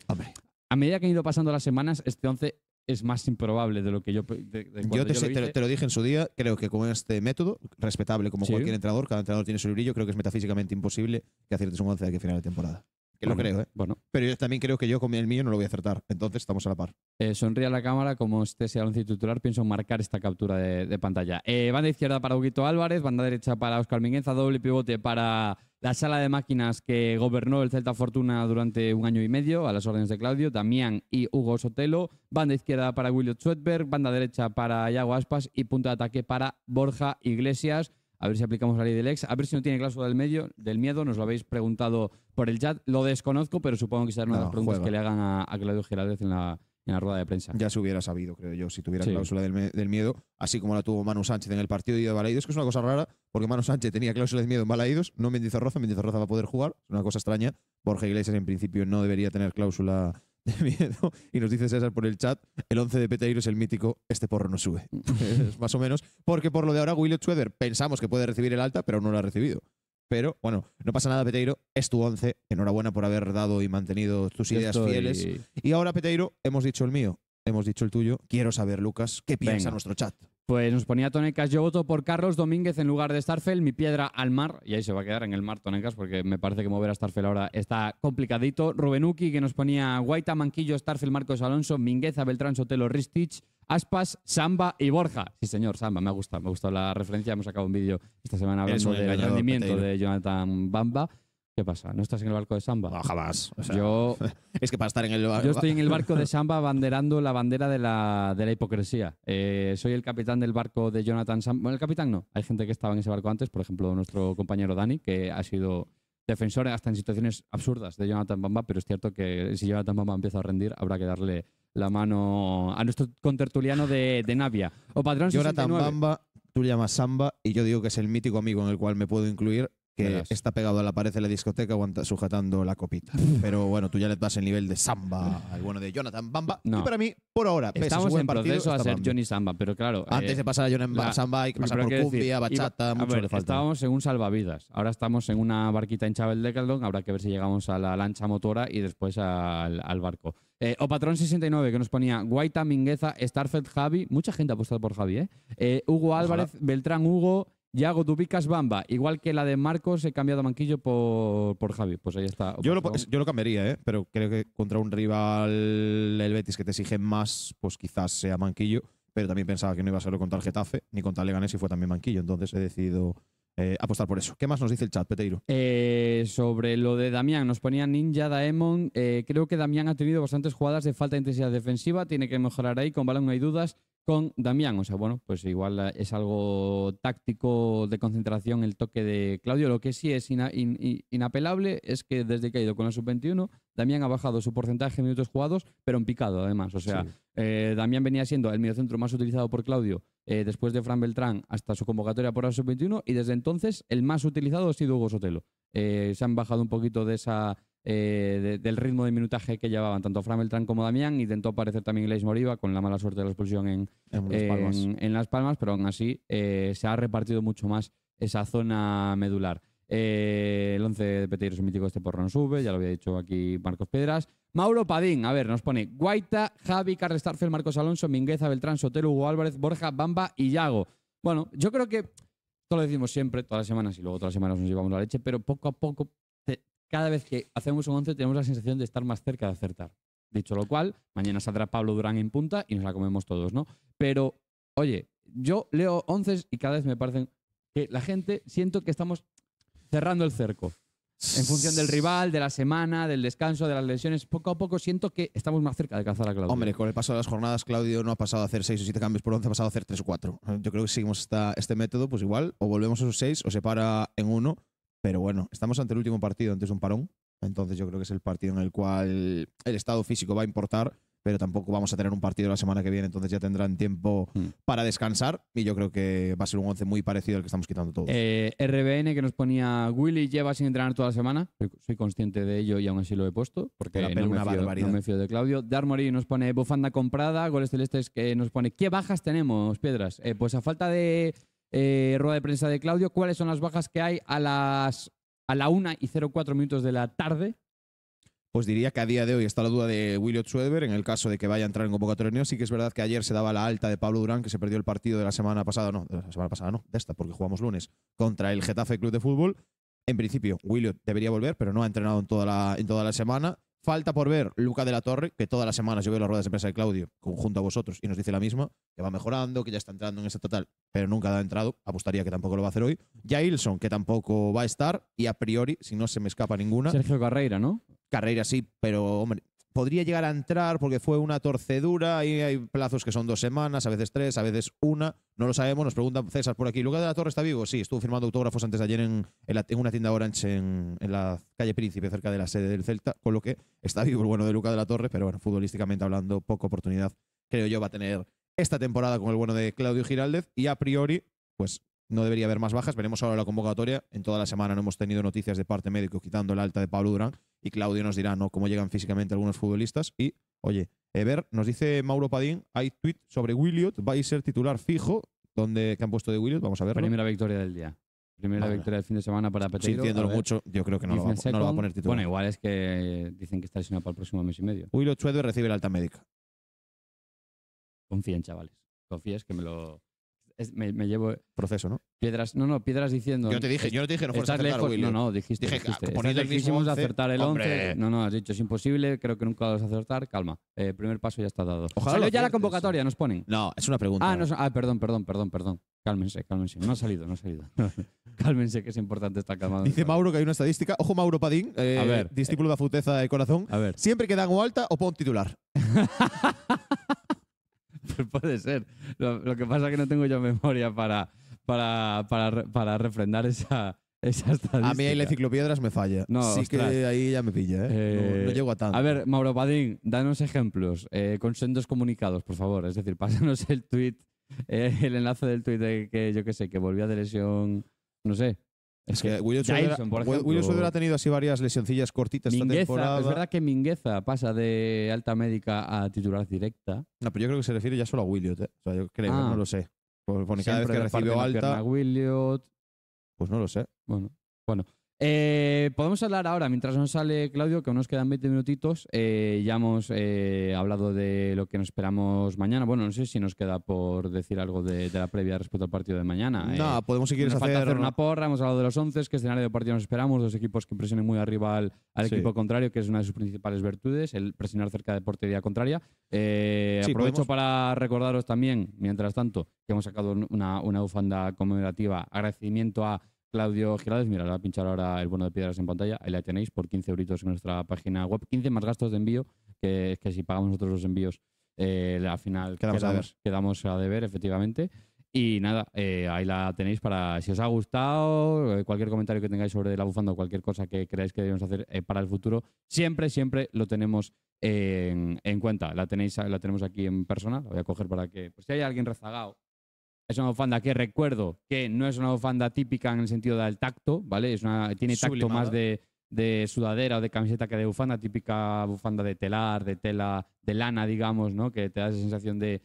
a medida que han ido pasando las semanas, este 11 es más improbable de lo que yo. yo, te, te, lo, dije en su día, creo que con este método, respetable como cualquier entrenador, cada entrenador tiene su librillo, creo que es metafísicamente imposible que aciertes un 11 de aquí final de temporada. Que lo creo, ¿eh? Bueno. Pero yo también creo que yo con el mío no lo voy a acertar. Entonces estamos a la par. Sonría eh, sonríe la cámara. Como este sea el once titular, pienso marcar esta captura de, pantalla. Eh, banda izquierda para Huguito Álvarez. Banda derecha para Oscar minguenza Doble pivote para la sala de máquinas que gobernó el Celta Fortuna durante un año y medio, a las órdenes de Claudio, Damián y Hugo Sotelo. Banda izquierda para William Schwedberg. Banda derecha para Iago Aspas. Y punto de ataque para Borja Iglesias a ver si aplicamos la ley del ex, a ver si no tiene cláusula del, del miedo, nos lo habéis preguntado por el chat, lo desconozco, pero supongo que será una de las preguntas que le hagan a, Claudio Giraldez en la, en la rueda de prensa. Ya se hubiera sabido, creo yo, si tuviera cláusula del, miedo, así como la tuvo Manu Sánchez en el partido de Balaidos, que es una cosa rara, porque Manu Sánchez tenía cláusula del miedo en Balaidos, no Mendizorroza, Mendizorroza va a poder jugar, es una cosa extraña. Jorge Iglesias en principio no debería tener cláusula de miedo. Y nos dice César por el chat, el 11 de Peteiro es el mítico, este porro no sube. Mm. Pues, más o menos, porque por lo de ahora Willet Schweber pensamos que puede recibir el alta, pero no lo ha recibido. Pero bueno, no pasa nada, Peteiro, es tu once Enhorabuena por haber dado y mantenido tus ideas fieles. Y ahora, Peteiro, hemos dicho el mío, hemos dicho el tuyo. Quiero saber, Lucas, qué piensa nuestro chat. Pues nos ponía Tonecas, yo voto por Carlos Domínguez en lugar de Starfel, mi piedra al mar, y ahí se va a quedar en el mar Tonecas, porque me parece que mover a Starfel ahora está complicadito. Rubenuki, que nos ponía Guaita, Manquillo, Starfel, Marcos Alonso, Mingueza, Beltrán, Sotelo, Ristich, Aspas, Samba y Borja. Sí, señor, Samba, me gusta, me ha la referencia. Hemos sacado un vídeo esta semana hablando del rendimiento de Jonathan Bamba. ¿Qué pasa? ¿No estás en el barco de samba? No, jamás. yo, es que para estar en el barco. Yo estoy en el barco de samba banderando la bandera de la, hipocresía. Eh, soy el capitán del barco de Jonathan Samba. Bueno, el capitán no. Hay gente que estaba en ese barco antes, por ejemplo, nuestro compañero Dani, que ha sido defensor hasta en situaciones absurdas de Jonathan Bamba, pero es cierto que si Jonathan Bamba empieza a rendir, habrá que darle la mano a nuestro contertuliano de, Navia. O patrón Jonathan Bamba, tú llamas Samba y yo digo que es el mítico amigo en el cual me puedo incluir que está pegado a la pared de la discoteca sujetando la copita. Pero bueno, tú ya le das el nivel de samba al bueno de Jonathan Bamba. Y para mí, por ahora, estamos en proceso a ser Johnny Samba, pero claro. Antes eh, de pasar a Johnny Samba que pasar por bachata, Estábamos en un salvavidas. Ahora estamos en una barquita en Chabel de Caldón. Habrá que ver si llegamos a la lancha motora y después al, barco. Eh, o Patrón 69, que nos ponía Guaita, Mingueza, Starfeld, Javi. Mucha gente ha apostado por Javi, Eh, eh Hugo Álvarez, Beltrán, Hugo. Yago, tú Bamba. Igual que la de Marcos, he cambiado a Manquillo por, por Javi. Pues ahí está. Yo lo, yo lo cambiaría, ¿eh? pero creo que contra un rival, el Betis, que te exige más, pues quizás sea Manquillo. Pero también pensaba que no iba a serlo contra el Getafe, ni contra el Leganés, y fue también Manquillo. Entonces he decidido eh, apostar por eso. ¿Qué más nos dice el chat, Peteiro? Eh, sobre lo de Damián, nos ponía Ninja Daemon. Eh, creo que Damián ha tenido bastantes jugadas de falta de intensidad defensiva, tiene que mejorar ahí, con balón no hay dudas con Damián. O sea, bueno, pues igual eh, es algo táctico de concentración el toque de Claudio. Lo que sí es inapelable es que desde que ha ido con la sub-21, Damián ha bajado su porcentaje de minutos jugados, pero en picado además. O sea, eh, Damián venía siendo el mediocentro más utilizado por Claudio eh, después de Fran Beltrán hasta su convocatoria por la sub-21 y desde entonces el más utilizado ha sido Hugo Sotelo. se han bajado un poquito de esa eh, del ritmo de minutaje que llevaban tanto Beltrán como Damián. Intentó aparecer también Leis Moriva con la mala suerte de la expulsión en, en, las, palmas. pero aún así eh, se ha repartido mucho más esa zona medular. Eh, el 11 de Peteiros mítico este porrón sube, ya lo había dicho aquí Marcos Pedras. Mauro Padín, a ver, nos pone Guaita, Javi, Carles Marcos Alonso, Mingueza, Beltrán, Sotelo, Hugo Álvarez, Borja, Bamba y Yago. Bueno, yo creo que, esto lo decimos siempre, todas las semanas y luego todas las semanas nos llevamos la leche, pero poco a poco cada vez que hacemos un 11 tenemos la sensación de estar más cerca de acertar. Dicho lo cual, mañana saldrá Pablo Durán en punta y nos la comemos todos, ¿no? Pero, oye, yo leo once y cada vez me parecen que la gente siento que estamos cerrando el cerco. En función del rival, de la semana, del descanso, de las lesiones, poco a poco siento que estamos más cerca de cazar a Claudio. Hombre, con el paso de las jornadas, Claudio no ha pasado a hacer 6 o 7 cambios por 11, ha pasado a hacer 3 o 4. Yo creo que si seguimos este método, pues igual, o volvemos a esos 6 o se para en uno pero bueno, estamos ante el último partido, antes un parón. Entonces yo creo que es el partido en el cual el estado físico va a importar, pero tampoco vamos a tener un partido la semana que viene, entonces ya tendrán tiempo hmm. para descansar y yo creo que va a ser un once muy parecido al que estamos quitando todos. Eh, RBN que nos ponía Willy lleva sin entrenar toda la semana, soy, consciente de ello y aún así lo he puesto, porque la no, me fío, no, me fío, de Claudio. Darmory nos pone bufanda comprada, goles celestes que nos pone ¿qué bajas tenemos, Piedras? Eh, pues a falta de eh, rueda de prensa de Claudio, cuáles son las bajas que hay a las a la 1 y 04 minutos de la tarde. Pues diría que a día de hoy está la duda de Williot Schweber en el caso de que vaya a entrar en convocatoria Sí que es verdad que ayer se daba la alta de Pablo Durán, que se perdió el partido de la semana pasada, no, de la semana pasada no, de esta, porque jugamos lunes, contra el Getafe Club de Fútbol. En principio, William debería volver, pero no ha entrenado en toda la, en toda la semana. Falta por ver Luca de la Torre, que todas las semanas yo veo las ruedas de prensa de Claudio junto a vosotros y nos dice la misma, que va mejorando, que ya está entrando en ese total, pero nunca ha entrado. Apostaría que tampoco lo va a hacer hoy. Ya Ilson, que tampoco va a estar y a priori, si no se me escapa ninguna. Sergio Carreira, ¿no? Carreira sí, pero hombre, podría llegar a entrar porque fue una torcedura, Ahí hay plazos que son dos semanas, a veces tres, a veces una, no lo sabemos, nos pregunta César por aquí, ¿Luca de la Torre está vivo? Sí, estuvo firmando autógrafos antes de ayer en, la, una tienda Orange en, la calle Príncipe, cerca de la sede del Celta, con lo que está vivo el bueno de Luca de la Torre, pero bueno, futbolísticamente hablando, poca oportunidad, creo yo, va a tener esta temporada con el bueno de Claudio Giraldez, y a priori, pues no debería haber más bajas. Veremos ahora la convocatoria. En toda la semana no hemos tenido noticias de parte médico, quitando el alta de Pablo Durán y Claudio nos dirá, ¿no? Cómo llegan físicamente algunos futbolistas. Y, oye, Ever, nos dice Mauro Padín, hay tweet sobre Williot, va a ser titular fijo, donde, que han puesto de Williot, vamos a ver Primera victoria del día. Primera victoria del fin de semana para Sí, mucho, yo creo que no lo, va, a poner titular. Bueno, igual es que dicen que está lesionado para el próximo mes y medio. Williot Chuedo recibe la alta médica. en chavales. es que me lo, me, llevo. Proceso, ¿no? Piedras, no, no, piedras diciendo. Yo te dije, yo no te dije, no fueras a Willy. No, eh. no, dijiste. dijiste, ah, acertar el 11. No, no, has dicho, es imposible, creo que nunca vas a acertar, calma. Eh, primer paso ya está dado. Ojalá ya la convocatoria, nos ponen. No, es una pregunta. Ah, no, ah, perdón, perdón, perdón, perdón. Cálmense, cálmense. No ha salido, no ha salido. cálmense, que es importante estar calmado. Dice Mauro que hay una estadística. Ojo, Mauro Padín, eh, discípulo de Futeza de Corazón. A ver. Siempre que dan o alta o pon titular. Pues puede ser. Lo, que pasa es que no tengo yo memoria para, para, para, refrendar esa, estadística. A mí ahí la enciclopiedras me falla. No, sí que ahí ya me pilla, ¿eh? no, eh, llego a tanto. A ver, Mauro Padín, danos ejemplos eh, con sendos comunicados, por favor. Es decir, pásanos el tweet, eh, el enlace del tweet de que yo qué sé, que volvía de lesión, no sé, es que William Sodera, ha tenido así varias lesioncillas cortitas esta temporada. Es verdad que Mingueza pasa de alta médica a titular directa. No, pero yo creo que se refiere ya solo a Williot. ¿eh? O sea, yo creo, ah. no lo sé. Porque cada vez que recibió alta. Williot. Pues no lo sé. Bueno, bueno. Eh, podemos hablar ahora, mientras nos sale Claudio, que aún nos quedan 20 minutitos. Eh, ya hemos eh, hablado de lo que nos esperamos mañana. Bueno, no sé si nos queda por decir algo de, la previa respecto al partido de mañana. No, podemos si quieres nos hacer... Falta hacer una porra. Hemos hablado de los 11, qué escenario de partido nos esperamos, dos equipos que presionen muy arriba al, equipo contrario, que es una de sus principales virtudes, el presionar cerca de portería contraria. aprovecho para recordaros también, mientras tanto, que hemos sacado una, una bufanda conmemorativa. Agradecimiento a Claudio Girales, mira, le va a pinchar ahora el bono de piedras en pantalla, ahí la tenéis por 15 euritos en nuestra página web, 15 más gastos de envío, que es que si pagamos nosotros los envíos, eh, al final quedamos, a deber, efectivamente. Y nada, eh, ahí la tenéis para si os ha gustado, eh, cualquier comentario que tengáis sobre la bufanda o cualquier cosa que creáis que debemos hacer para el futuro, siempre, siempre lo tenemos en, cuenta. La, tenéis, la tenemos aquí en persona, la voy a coger para que, por pues, si hay alguien rezagado es una bufanda que recuerdo que no es una bufanda típica en el sentido del tacto, ¿vale? Es una, tiene tacto más de, sudadera o de camiseta que de bufanda, típica bufanda de telar, de tela, de lana, digamos, ¿no? Que te da esa sensación de,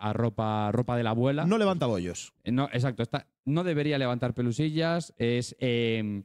a ropa, ropa de la abuela. No levanta bollos. Eh, no, exacto. Está, no debería levantar pelusillas. Es. Em,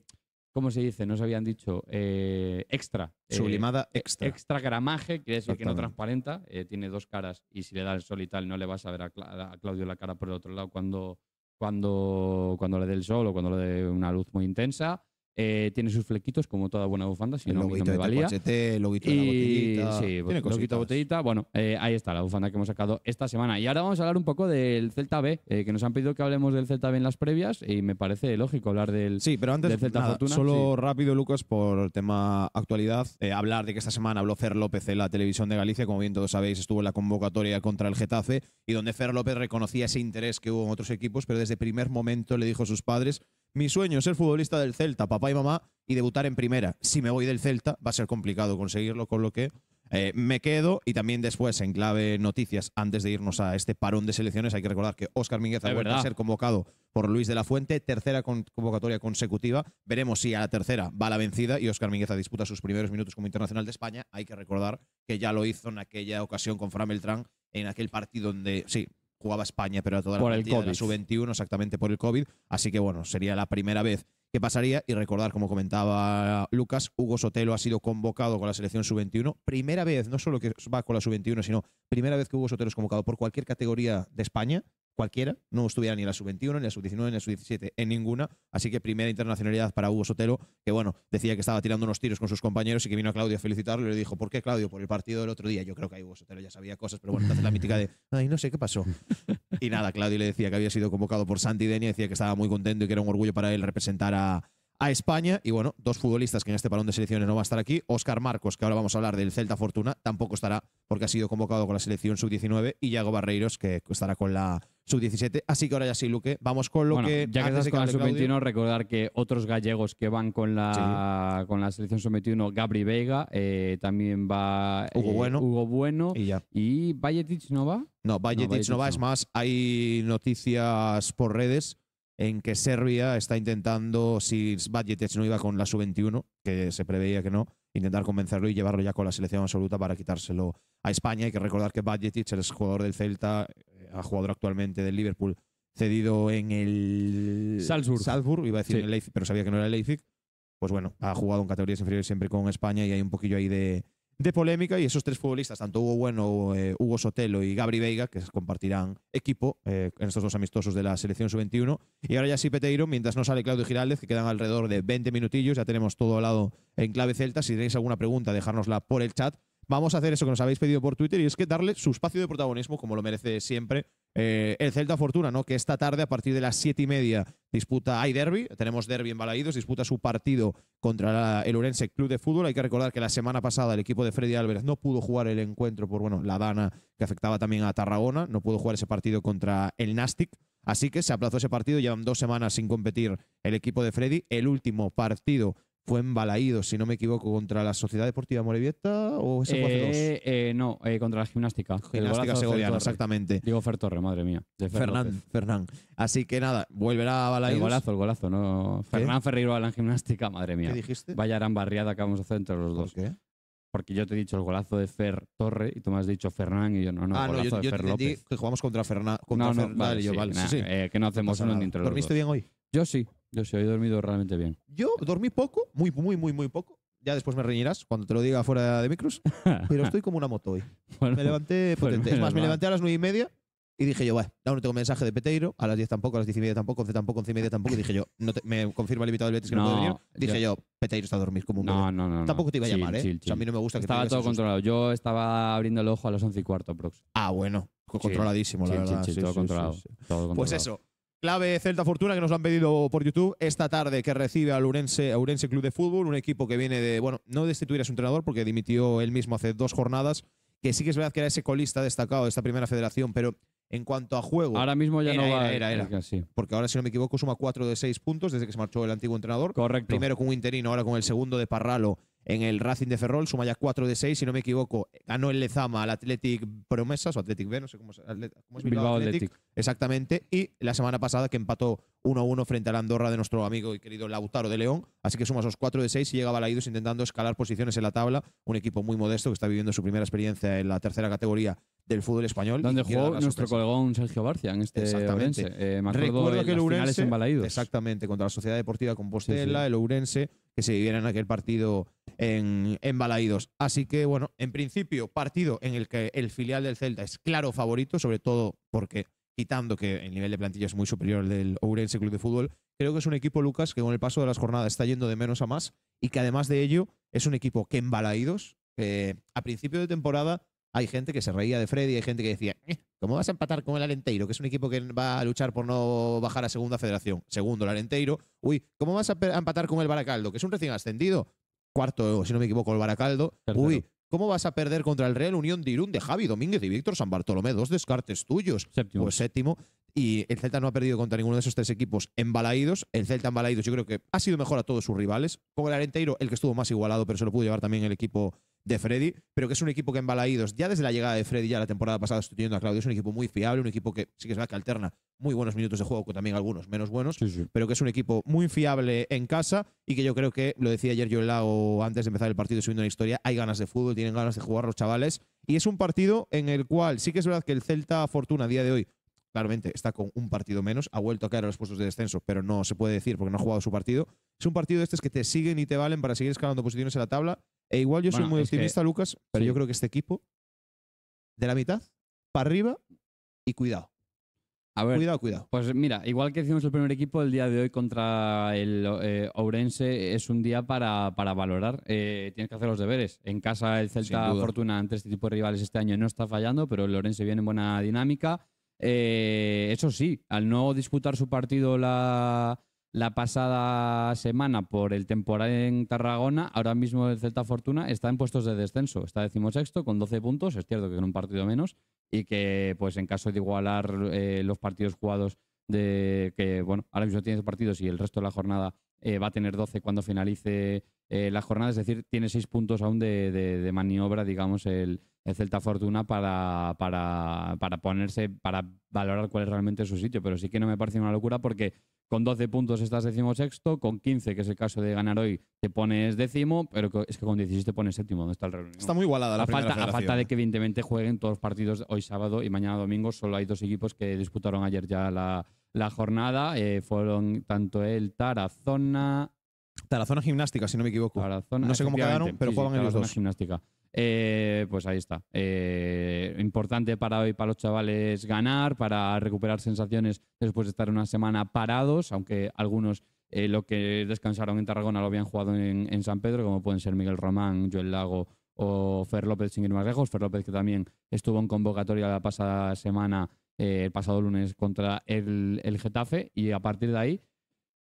¿cómo se dice? Nos habían dicho eh, extra. Eh, Sublimada e-, extra. Extra gramaje, es decir que no transparenta, eh, tiene dos caras y si le da el sol y tal no le vas a ver a, Claudio la cara por el otro lado cuando, cuando, cuando le dé el sol o cuando le dé una luz muy intensa. Eh, tiene sus flequitos, como toda buena bufanda, si el no, valía. de botellita. botellita. Bueno, eh, ahí está la bufanda que hemos sacado esta semana. Y ahora vamos a hablar un poco del Celta B, eh, que nos han pedido que hablemos del Celta B en las previas y me parece lógico hablar del Sí, pero antes, Celta Fortuna. solo rápido, Lucas, por tema actualidad, hablar de que esta semana habló Fer López en la televisión de Galicia, como bien todos sabéis, estuvo en la convocatoria contra el Getafe y donde Fer López reconocía ese interés que hubo en otros equipos, pero desde primer momento le dijo a sus padres mi sueño es ser futbolista del Celta, papá y mamá, y debutar en primera. Si me voy del Celta, va a ser complicado conseguirlo, con lo que eh, me quedo. Y también después, en clave noticias, antes de irnos a este parón de selecciones, hay que recordar que Óscar Mingueza va a ser convocado por Luis de la Fuente, tercera convocatoria consecutiva. Veremos si a la tercera va la vencida y Óscar Mingueza disputa sus primeros minutos como internacional de España. Hay que recordar que ya lo hizo en aquella ocasión con Fran Beltrán, en aquel partido donde, sí, jugaba España, pero a toda la por el COVID. sub-21 exactamente por el COVID. Así que bueno, sería la primera vez que pasaría. Y recordar, como comentaba Lucas, Hugo Sotelo ha sido convocado con la selección sub-21. Primera vez, no solo que va con la sub-21, sino primera vez que Hugo Sotelo es convocado por cualquier categoría de España cualquiera, no estuviera ni en la sub-21, ni en la sub-19, ni en la sub-17, en ninguna. Así que primera internacionalidad para Hugo Sotelo, que bueno, decía que estaba tirando unos tiros con sus compañeros y que vino a Claudio a felicitarlo y le dijo, ¿por qué Claudio? Por el partido del otro día. Yo creo que ahí Hugo Sotelo ya sabía cosas, pero bueno, hace la mítica de, ay, no sé qué pasó. Y nada, Claudio le decía que había sido convocado por Santi Denia, decía que estaba muy contento y que era un orgullo para él representar a, a España. Y bueno, dos futbolistas que en este Palón de selecciones no va a estar aquí. Óscar Marcos, que ahora vamos a hablar del Celta Fortuna, tampoco estará porque ha sido convocado con la selección sub-19. Y Iago Barreiros, que estará con la sub-17. Así que ahora ya sí, Luque, vamos con lo que... Ya que estás con la sub-21, recordar que otros gallegos que van con la, con la selección sub-21, Gabri Vega, eh, también va Hugo, eh, bueno. Hugo Bueno. Y ya. ¿Y Valletich no va? No, Valletich no, va. Es más, hay noticias por redes en que Serbia está intentando, si Badgetech no iba con la sub-21, que se preveía que no, intentar convencerlo y llevarlo ya con la selección absoluta para quitárselo a España. Hay que recordar que Badgetich es jugador del Celta, eh, jugador actualmente del Liverpool, cedido en el Salzburg, iba a decir en el Leipzig, pero sabía que no era el Leipzig. Pues bueno, ha jugado en categorías inferiores siempre con España y hay un poquillo ahí de, de polémica y esos tres futbolistas, tanto Hugo Bueno, eh, Hugo Sotelo y Gabri Veiga, que compartirán equipo eh, en estos dos amistosos de la selección sub-21. Y ahora ya sí, Peteiro, mientras no sale Claudio Giraldez, que quedan alrededor de 20 minutillos, ya tenemos todo lado en clave celta. Si tenéis alguna pregunta, dejárnosla por el chat. Vamos a hacer eso que nos habéis pedido por Twitter y es que darle su espacio de protagonismo, como lo merece siempre, eh, el Celta Fortuna, ¿no? que esta tarde a partir de las siete y media disputa, hay derby, tenemos derby en Balaídos, disputa su partido contra el urense Club de Fútbol. Hay que recordar que la semana pasada el equipo de Freddy Álvarez no pudo jugar el encuentro por bueno, la dana que afectaba también a Tarragona, no pudo jugar ese partido contra el Nastic. Así que se aplazó ese partido, llevan dos semanas sin competir el equipo de Freddy. El último partido fue embalaído, si no me equivoco, contra la Sociedad Deportiva Morevieta o ese fue hace eh, eh, no, eh, contra la gimnástica. Gimnástica segovia, exactamente. Digo Fer Torre, madre mía. De Fernán, Fernán. Así que nada, volverá a Balaídos. El golazo, el golazo, ¿no? Fernán Ferreiro a la gimnástica, madre mía. ¿Qué dijiste? Vaya gran barriada que vamos a hacer entre los dos. qué? Porque yo te he dicho el golazo de Fer Torre y tú me has dicho Fernán y yo no, no, ah, golazo no, yo, de López. que jugamos contra Fernán. no, no, yo, vale, que no hacemos uno entre ¿Dormiste bien hoy? Yo sí, yo sí, he dormido realmente bien. Yo dormí poco, muy, muy, muy, muy poco. Ya después me reñirás cuando te lo diga fuera de micros, pero estoy como una moto hoy. me levanté potente. Es más, me levanté a las nueve y media y dije yo, bueno, no tengo mensaje de Peteiro, a las diez tampoco, a las diez y media tampoco, once tampoco, once y media tampoco. Y dije yo, no me confirma el invitado del Betis que no, venir. Dije yo, Peteiro está a dormir como un No, no, no. Tampoco te iba a llamar, ¿eh? a mí no me gusta que Estaba todo controlado. Yo estaba abriendo el ojo a las once y cuarto, Prox Ah, bueno. Controladísimo, la verdad. Sí, todo, controlado, todo pues controlado. Pues eso. Clave Celta Fortuna que nos lo han pedido por YouTube esta tarde que recibe al Urense, Urense Club de Fútbol, un equipo que viene de, bueno, no destituir a su entrenador porque dimitió él mismo hace dos jornadas, que sí que es verdad que era ese colista destacado de esta primera federación, pero en cuanto a juego. Ahora mismo ya no va. Era, era, Porque ahora, si no me equivoco, suma cuatro de seis puntos desde que se marchó el antiguo entrenador. Correcto. Primero con un interino, ahora con el segundo de Parralo en el Racing de Ferrol, suma ya 4 de 6, si no me equivoco. Ganó el Lezama al Athletic Promesas o Athletic B, no sé cómo es, cómo es Bilbao, Athletic, Exactamente. Y la semana pasada que empató 1-1 frente a la Andorra de nuestro amigo y querido Lautaro de León. Así que suma esos 4 de 6 y llega Balaidos intentando escalar posiciones en la tabla. Un equipo muy modesto que está viviendo su primera experiencia en la tercera categoría del fútbol español. Donde jugó nuestro colegón Sergio Barcia en este Exactamente. Eh, Recuerdo que el Ourense, Exactamente, contra la Sociedad Deportiva Compostela, el Ourense que se viviera en aquel partido en, en Balaídos. Así que, bueno, en principio, partido en el que el filial del Celta es claro favorito, sobre todo porque quitando que el nivel de plantilla es muy superior al del Ourense Club de Fútbol, creo que es un equipo, Lucas, que con el paso de las jornadas está yendo de menos a más y que además de ello es un equipo que en Balaídos, a principio de temporada hay gente que se reía de Freddy, hay gente que decía, eh, ¿cómo vas a empatar con el Alenteiro, que es un equipo que va a luchar por no bajar a segunda federación? Segundo, el Alenteiro. Uy, ¿cómo vas a empatar con el Baracaldo, que es un recién ascendido? Cuarto, si no me equivoco, el Baracaldo. Uy, ¿Cómo vas a perder contra el Real Unión de Irún de Javi Domínguez y Víctor San Bartolomé? Dos descartes tuyos. Séptimo. Pues séptimo. Y el Celta no ha perdido contra ninguno de esos tres equipos embalaídos. El Celta embalaídos yo creo que ha sido mejor a todos sus rivales. Con el Alenteiro, el que estuvo más igualado, pero se lo pudo llevar también el equipo de Freddy, pero que es un equipo que en ya desde la llegada de Freddy, ya la temporada pasada estudiando a Claudio, es un equipo muy fiable, un equipo que sí que es verdad que alterna muy buenos minutos de juego con también algunos menos buenos, pero que es un equipo muy fiable en casa y que yo creo que, lo decía ayer yo el antes de empezar el partido subiendo la historia, hay ganas de fútbol, tienen ganas de jugar los chavales y es un partido en el cual sí que es verdad que el Celta Fortuna a día de hoy claramente está con un partido menos, ha vuelto a caer a los puestos de descenso, pero no se puede decir porque no ha jugado su partido. Es un partido de estos que te siguen y te valen para seguir escalando posiciones en la tabla e igual yo soy muy optimista, Lucas, pero yo creo que este equipo, de la mitad, para arriba y cuidado. cuidado, cuidado. Pues mira, igual que hicimos el primer equipo, el día de hoy contra el eh, Ourense es un día para, valorar. Eh, tienes que hacer los deberes. En casa el Celta Fortuna ante este tipo de rivales este año no está fallando, pero el Orense viene en buena dinámica. Eh, eso sí, al no disputar su partido la, la pasada semana por el temporal en Tarragona, ahora mismo el Celta Fortuna está en puestos de descenso. Está decimosexto con 12 puntos, es cierto que con un partido menos, y que pues en caso de igualar eh, los partidos jugados que, bueno, ahora mismo tiene partidos y el resto de la jornada eh, va a tener 12 cuando finalice eh, la jornada, es decir, tiene 6 puntos aún de, maniobra, digamos, el, Celta Fortuna para, para, ponerse, para valorar cuál es realmente su sitio, pero sí que no me parece una locura porque con 12 puntos estás sexto, con 15, que es el caso de ganar hoy, te pones décimo, pero es que con 16 te pones séptimo, donde está el reunión. Está muy igualada la falta, A falta de que evidentemente jueguen todos los partidos hoy sábado y mañana domingo, solo hay dos equipos que disputaron ayer ya la, jornada, eh, fueron tanto el Tarazona, la zona Gimnástica, si no me equivoco. no sé cómo quedaron, pero juegan ellos dos. Gimnástica. Eh, pues ahí está. Eh, importante para hoy, para los chavales, ganar, para recuperar sensaciones después de estar una semana parados, aunque algunos eh, lo que descansaron en Tarragona lo habían jugado en, San Pedro, como pueden ser Miguel Román, Joel Lago o Fer López, sin ir más lejos. Fer López que también estuvo en convocatoria la pasada semana, el pasado lunes, contra el, el Getafe, y a partir de ahí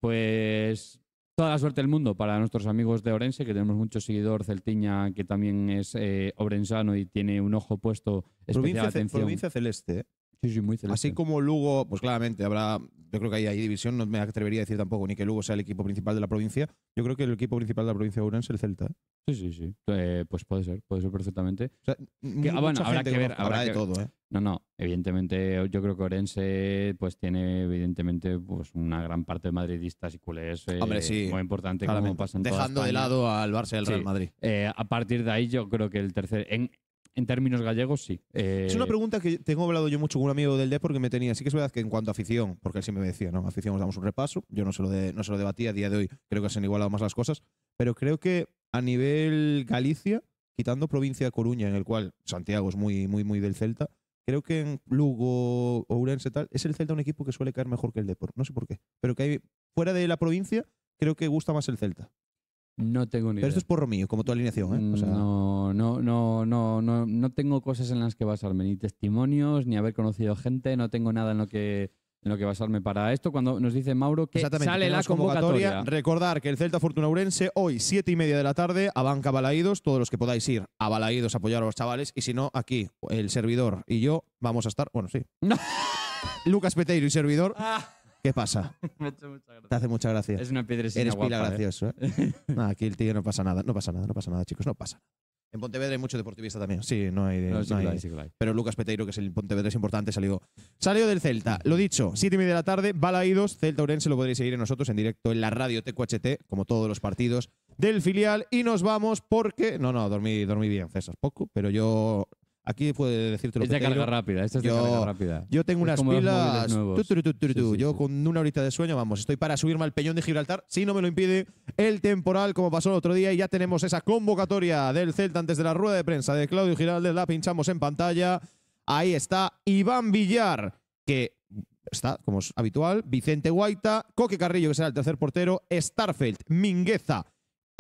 pues toda la suerte del mundo para nuestros amigos de Orense, que tenemos mucho seguidor celtiña que también es eh, obrensano y tiene un ojo puesto especial provincia, atención. provincia celeste. ¿eh? Sí, sí, muy celeste. Así como Lugo, pues claramente habrá yo creo que ahí hay, división, no me atrevería a decir tampoco ni que Lugo sea el equipo principal de la provincia. Yo creo que el equipo principal de la provincia de Orense es el Celta. ¿eh? Sí, sí, sí. Eh, pues puede ser, puede ser perfectamente. Ah, bueno, habrá que ver. Habrá, de todo, ¿eh? No, no. Evidentemente, yo creo que Orense pues tiene, evidentemente, pues una gran parte de madridistas y culés eh, muy importante Dejando de lado al Barça y al Real Madrid. a partir de ahí, yo creo que el tercer. En términos gallegos, sí. Eh, es una pregunta que tengo hablado yo mucho con un amigo del deporte porque me tenía. Sí que es verdad que en cuanto a afición, porque él siempre me decía, ¿no? Afición, os damos un repaso. Yo no se lo, no se lo debatía. A día de hoy creo que se han igualado más las cosas. Pero creo que a nivel Galicia, quitando provincia de Coruña, en el cual Santiago es muy, muy, muy del Celta, creo que en Lugo, Ourense, tal, es el Celta un equipo que suele caer mejor que el Depor. No sé por qué. Pero que hay, fuera de la provincia, creo que gusta más el Celta. No tengo ni idea. Pero esto es porro mío, como tu alineación, ¿eh? no, no, no, no, no, no tengo cosas en las que basarme, ni testimonios, ni haber conocido gente, no tengo nada en lo que en lo que basarme para esto. Cuando nos dice Mauro que sale la convocatoria. Recordar que el Celta Fortuna hoy, siete y media de la tarde, a Banca Balaídos. Todos los que podáis ir a Balaídos a apoyar a los chavales. Y si no, aquí, el servidor y yo vamos a estar. Bueno, sí. Lucas Peteiro y servidor. Ah. ¿Qué pasa? Me Te hace mucha gracia. Es una piedrecita Eres pila ¿eh? gracioso, ¿eh? aquí el tío no pasa nada, no pasa nada, no pasa nada, chicos, no pasa En Pontevedra hay mucho deportivista también. Sí, no hay. No, Pero Lucas Peteiro, que es el Pontevedra, es importante, salió. Salió del Celta. Lo dicho, siete y media de la tarde, Balaídos, Celta Urense, lo podréis seguir en nosotros en directo en la radio TQHT, como todos los partidos del filial. Y nos vamos porque. No, no, dormí, dormí bien, César, poco, pero yo Aquí puede decirte lo que carga rápida, es yo, de Yo tengo unas pilas. yo con una horita de sueño, vamos, estoy para subirme al peñón de Gibraltar, si no me lo impide el temporal, como pasó el otro día, y ya tenemos esa convocatoria del Celta antes de la rueda de prensa de Claudio Giraldes, la pinchamos en pantalla. Ahí está Iván Villar, que está, como es habitual, Vicente Guaita, Coque Carrillo, que será el tercer portero, Starfelt, Mingueza,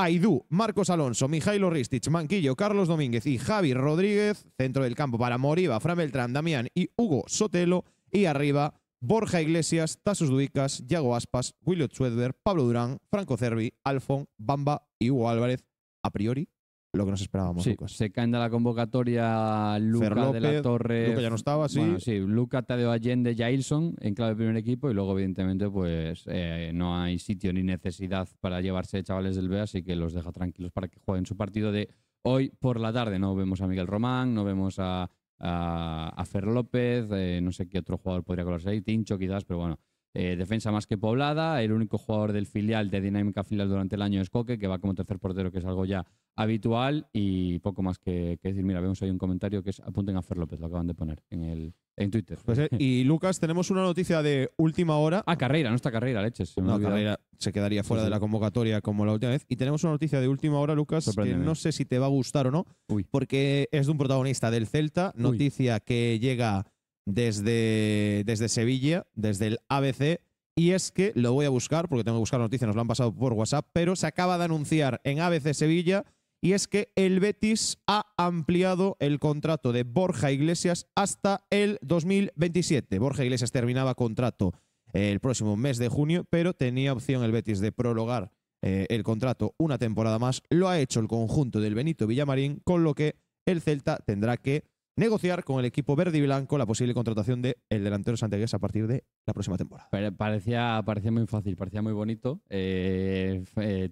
Aidú, Marcos Alonso, Mijailo Ristich, Manquillo, Carlos Domínguez y Javi Rodríguez. Centro del campo para Moriba, Fran Beltrán, Damián y Hugo Sotelo. Y arriba, Borja Iglesias, Tasos Duicas, Yago Aspas, William Schwedberg, Pablo Durán, Franco Cervi, Alfon, Bamba y Hugo Álvarez. A priori, lo que nos esperábamos. Se caen de la convocatoria Luca de la Torre. Luca ya no estaba, sí. Luca, Tadeo Allende, Jailson en clave de primer equipo y luego, evidentemente, pues eh, no hay sitio ni necesidad para llevarse chavales del B, así que los deja tranquilos para que jueguen su partido de hoy por la tarde. No vemos a Miguel Román, no vemos a, a, Fer López, eh, no sé qué otro jugador podría colarse ahí, Tincho quizás, pero bueno. Eh, defensa más que poblada, el único jugador del filial de Dinámica Filial durante el año es Coque, que va como tercer portero, que es algo ya habitual y poco más que, decir. Mira, vemos ahí un comentario que es apunten a Fer López, lo acaban de poner en el en Twitter. Pues, eh, y Lucas, tenemos una noticia de última hora. a ah, carrera, no está carrera, leches. no, carrera se quedaría fuera de la convocatoria como la última vez. Y tenemos una noticia de última hora, Lucas, que no sé si te va a gustar o no, porque es de un protagonista del Celta, noticia que llega desde, desde Sevilla, desde el ABC. Y es que lo voy a buscar, porque tengo que buscar noticia, nos lo han pasado por WhatsApp, pero se acaba de anunciar en ABC Sevilla y es que el Betis ha ampliado el contrato de Borja Iglesias hasta el 2027. Borja Iglesias terminaba contrato eh, el próximo mes de junio, pero tenía opción el Betis de prorrogar eh, el contrato una temporada más. Lo ha hecho el conjunto del Benito Villamarín, con lo que el Celta tendrá que negociar con el equipo verde y blanco la posible contratación del de delantero Santiagués a partir de la próxima temporada. parecía, parecía muy fácil, parecía muy bonito. eh, eh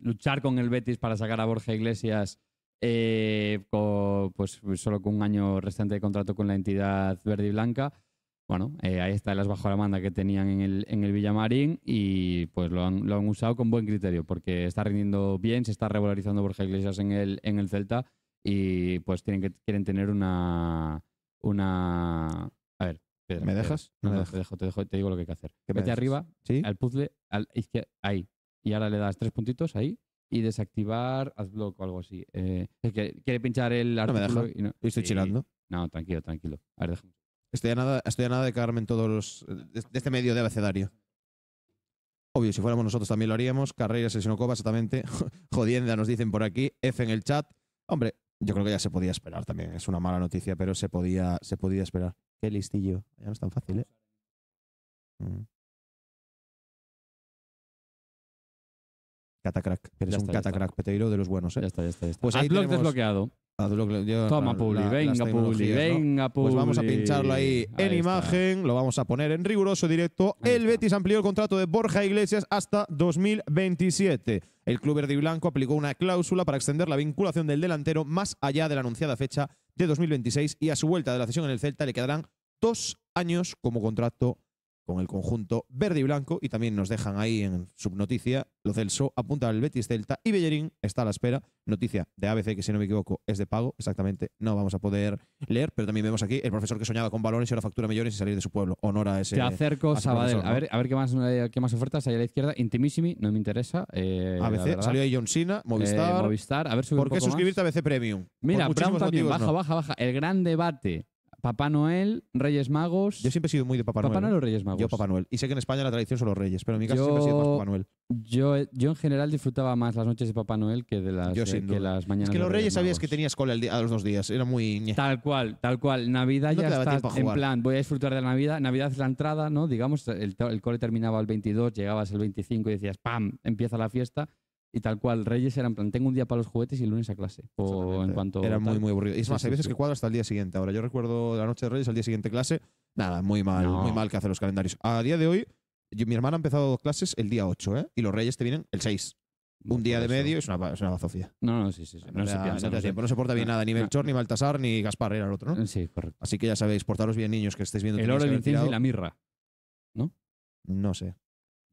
luchar con el Betis para sacar a Borja Iglesias eh, pues solo con un año restante de contrato con la entidad verde y blanca. Bueno, eh, ahí está las bajo la manda que tenían en el, en el Villamarín y pues lo han, lo han, usado con buen criterio porque está rindiendo bien, se está regularizando Borja Iglesias en el, en el Celta y pues tienen que, quieren tener una... una... A ver, ¿Me dejas? no, te, dejo, te, dejo, te digo lo que hay que hacer. Vete arriba, al puzzle, al ahí, y ahora le das tres puntitos ahí y desactivar AdBlock o algo así. Eh, quiere pinchar el artículo no me deja. Y, estoy chillando. No, tranquilo, tranquilo. A ver, déjame. Estoy a nada, nada de cagarme en todos los. de, este medio de abecedario. Obvio, si fuéramos nosotros también lo haríamos. Carrera, Sinocoba, exactamente. Jodienda, nos dicen por aquí. F en el chat. Hombre, yo creo que ya se podía esperar también. Es una mala noticia, pero se podía, se podía esperar. Qué listillo. Ya no es tan fácil, ¿eh? Mm. Catacrack. Eres un catacrack peteiro de los buenos, ¿eh? Ya está, ya está. Pues desbloqueado. Toma, Publi, venga, Publi, venga, Publi. Pues vamos a pincharlo ahí, en imagen, lo vamos a poner en riguroso directo. el Betis amplió el contrato de Borja Iglesias hasta 2027. El club verde y blanco aplicó una cláusula para extender la vinculación del delantero más allá de la anunciada fecha de 2026 y a su vuelta de la cesión en el Celta le quedarán dos años como contrato con el conjunto verde y blanco y también nos dejan ahí en subnoticia, lo Celso apunta al Betis Celta y Bellerín está a la espera, noticia de ABC que si no me equivoco es de pago, exactamente, no vamos a poder leer, pero también vemos aquí el profesor que soñaba con balones y ahora factura millones y salir de su pueblo, Honora a ese Te acerco, a Sabadell, a, ver, a ver qué más, eh, qué más ofertas hay a la izquierda, Intimissimi, no me interesa. Eh, ABC, salió ahí John Sina, eh, Movistar. a ver, ¿Por qué suscribirte a ABC Premium? Mira, baja, baja, baja, el gran debate Papá Noel, Reyes Magos. Yo siempre he sido muy de Papá, Noel. ¿Papá Noel o Reyes Magos? Yo Papá Noel. Y sé que en España la tradición son los Reyes, pero en mi caso siempre he sido más Papá Noel. Yo, yo en general disfrutaba más las noches de Papá Noel que de las, que las mañanas. Es que los Reyes, sabías que tenías cola el día, a los dos días. Era muy. Tal cual, tal cual. Navidad ya está en plan, voy a disfrutar de la Navidad. Navidad es la entrada, ¿no? Digamos, el, el cole terminaba el 22, llegabas el 25 y decías, ¡pam! Empieza la fiesta. Y tal cual, Reyes eran plan, tengo un día para los juguetes y el lunes a clase. O en cuanto... Era muy, muy aburrido. Y es más, hay veces que cuadro hasta el día siguiente. Ahora, yo recuerdo la noche de Reyes, al día siguiente clase. Nada, muy mal, muy mal que hacen los calendarios. A día de hoy, mi hermana ha empezado dos clases el día 8, ¿eh? Y los Reyes te vienen el 6. un día de medio es una, es una bazofía. No, no, sí, sí. No, se porta bien nada, ni Melchor, ni Baltasar, ni Gaspar, era el otro, ¿no? Sí, correcto. Así que ya sabéis, portaros bien, niños, que estéis viendo. El oro, de incienso y la mirra, ¿no? No sé.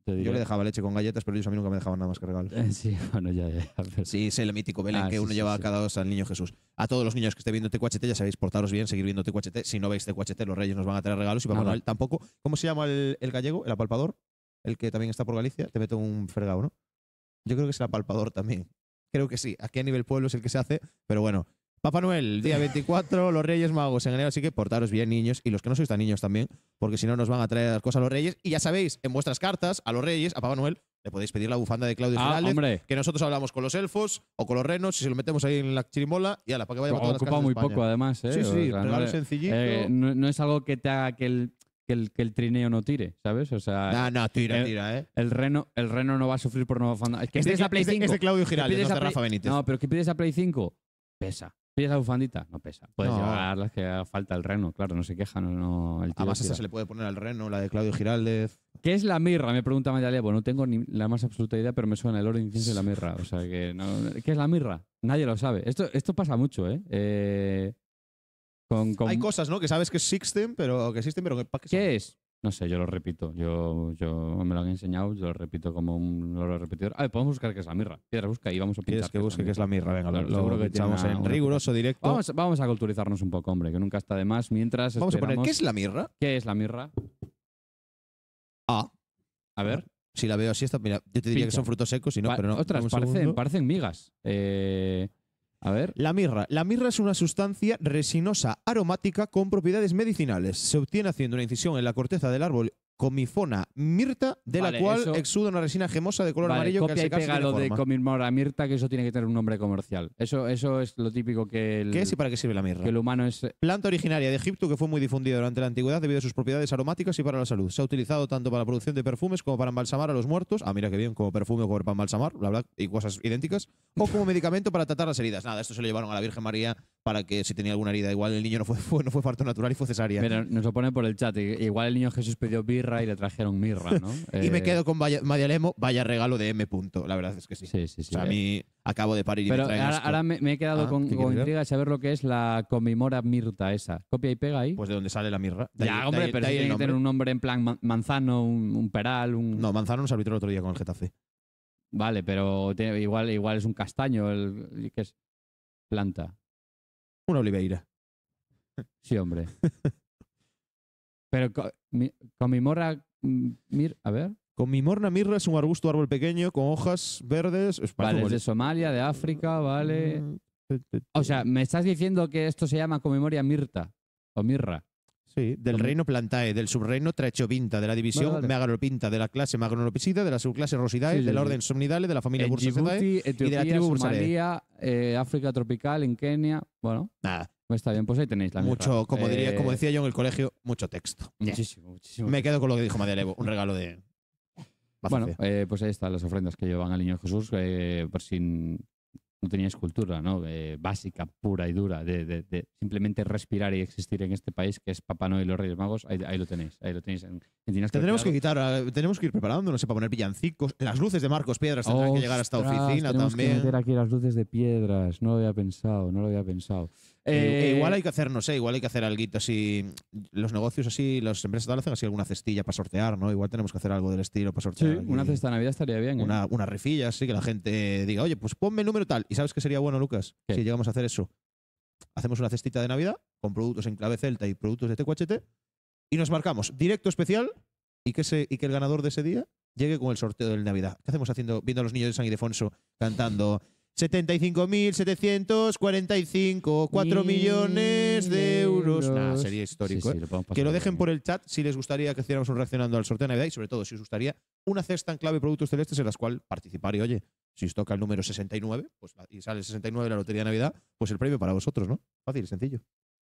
Yo le dejaba leche con galletas, pero ellos a mí nunca me dejaban nada más que regalos. sí, bueno, ya, ya. Sí, es el mítico Belén ah, que uno lleva cada dos al niño Jesús. A todos los niños que esté viendo TQHT, este ya sabéis, portaros bien, seguir viendo este cuachete Si no veis TQHT, este los reyes nos van a traer regalos y a ah, Noel tampoco. ¿Cómo se llama el, gallego? ¿El apalpador? El que también está por Galicia. Te meto un fregado, ¿no? Yo creo que es el apalpador también. Creo que sí. Aquí a nivel pueblo es el que se hace, pero bueno, Papá Noel, día 24, los Reyes Magos en general, así que portaros bien, niños, y los que no sois tan niños también, porque si no nos van a traer las cosas a los Reyes. Y ya sabéis, en vuestras cartas a los Reyes, a Papá Noel, le podéis pedir la bufanda de Claudio ah, que nosotros hablamos con los elfos o con los renos, si se lo metemos ahí en la chirimola, y la para que vaya a todas las muy poco, además, ¿eh? Sí, sí, eh, no, no, es algo que te haga que el, trineo no tire, ¿sabes? O sea. No, no, tira, tira, ¿eh? El reno, no va a sufrir por no bufanda. Es este Play 5. Este Claudio Giraldo, no de Rafa Benítez. No, pero ¿qué pides a Play 5? Pesa. ¿Pillas la bufandita? No pesa. Puedes llevar las que falta el reno, claro, no se quejan no, Además, se le puede poner al reno, la de Claudio Giraldez. ¿Qué es la mirra? Me pregunta Magalia. Bueno, no tengo ni la más absoluta idea, pero me suena el oro incienso y la mirra. O sea que ¿Qué es la mirra? Nadie lo sabe. Esto, esto pasa mucho, ¿eh? eh Hay cosas, ¿no? Que sabes que existen, pero que existen, pero que ¿Qué es? No sé, yo lo repito. Yo, yo me lo han enseñado, yo lo repito como un loro repetidor. A ver, podemos buscar qué es la mirra. Piedra, busca y vamos a pinchar. ¿Quieres que busque qué es la mirra? Venga, lo, lo, que echamos en riguroso directo. Vamos, vamos, a culturizarnos un poco, hombre, que nunca está de más. Mientras Vamos a poner, ¿qué es la mirra? ¿Qué es la mirra? Ah. A ver. Si la veo así, está, mira, yo te diría que son frutos secos y no, pero no. Otras, parecen, parecen migas. Eh... A ver. La mirra. La mirra es una sustancia resinosa aromática con propiedades medicinales. Se obtiene haciendo una incisión en la corteza del árbol comifona mirta, de la cual exude exuda una resina gemosa de color amarillo que al y pega de comimora mirta, que eso tiene que tener un nombre comercial. Eso, eso es lo típico que ¿Qué es y para qué sirve la mirra? Que el humano es eh, planta originaria de Egipto que fue muy difundida durante la antigüedad debido a sus propiedades aromáticas y para la salud. Se ha utilizado tanto para la producción de perfumes como para embalsamar a los muertos. Ah, mira qué bien, como perfume o como para embalsamar, bla bla, y cosas idénticas, o como medicamento para tratar las heridas. Nada, esto se lo llevaron a la Virgen María para que si tenía alguna herida, igual el niño no fue, no fue parto natural y fue cesárea. Pero nos lo por el chat, igual el niño Jesús pidió y le trajeron mirra, ¿no? y me eh, quedo con vaya, vaya regalo de M. Punto. La verdad es que sí. Sí, sí, sí. O sea, a mí acabo de parir y Pero me traen ahora, me, he quedado ah, con, con intriga de saber lo que es la comimora mirta esa. Copia y pega ahí. Pues de dónde sale la mirra. ya, hombre, pero tiene que tener un nombre en plan manzano, un, peral, un. No, manzano nos arbitró el otro día con el Getafe. Vale, pero igual, igual es un castaño, el, ¿qué es? Planta. Una oliveira. Sí, hombre. Pero con mi, mm, mir, a ver. Con mi mirra es un arbusto árbol pequeño con hojas verdes. Es vale, de Somalia, de África, vale. Mm. O sea, me estás diciendo que esto se llama memoria mirta o mirra. Sí, del reino Plantae, del subreino Trachovinta, de la división vale, Megalopinta, de la clase Magnolopicida, de la subclase Rosidae, del orden Somnidale, de la familia bursifidae. y de la tribu Somalia, eh, África tropical, en Kenia, bueno. Nada. Pues está bien, pues ahí tenéis la Mucho, como, diría, como eh, decía yo en el colegio, mucho texto. Muchísimo, muchísimo. Me quedo con lo que dijo María Levo un regalo de... Bueno, eh, pues ahí están las ofrendas que llevan al Niño Jesús, eh, por si no teníais cultura, ¿no? básica, pura y dura, de, de, simplemente respirar y existir en este país que es Papá Noel y los Reyes Magos, ahí, ahí lo tenéis, ahí lo tenéis. En, que, quitar, tenemos que ir preparándonos para poner villancicos, las luces de Marcos Piedras tendrán que llegar a esta oficina tenemos también. Que meter aquí las luces de piedras, no había pensado, no lo había pensado. Eh, eh, eh, igual hay que hacer, no sé, igual hay que hacer algo así. Los negocios así, las empresas tal hacen así alguna cestilla para sortear, ¿no? Igual tenemos que hacer algo del estilo para sortear. una cesta de Navidad estaría bien. Una, una rifilla, así que la gente diga, oye, pues ponme el número tal. ¿Y sabes qué sería bueno, Lucas? Si llegamos a hacer eso. Hacemos una cestita de Navidad con productos en clave celta y productos de TQHT este y nos marcamos directo especial y que, y que el ganador de ese día llegue con el sorteo del Navidad. ¿Qué hacemos haciendo, viendo a los niños de San Idefonso cantando 75.745, 4 millones de euros. sería histórico. ¿eh? que lo dejen por el chat si les gustaría que hiciéramos un reaccionando al sorteo de Navidad y sobre todo si os gustaría una cesta en clave de productos celestes en las cual participar y oye, si os toca el número 69 pues, y sale el 69 de la Lotería de Navidad, pues el premio para vosotros, ¿no? Fácil, sencillo.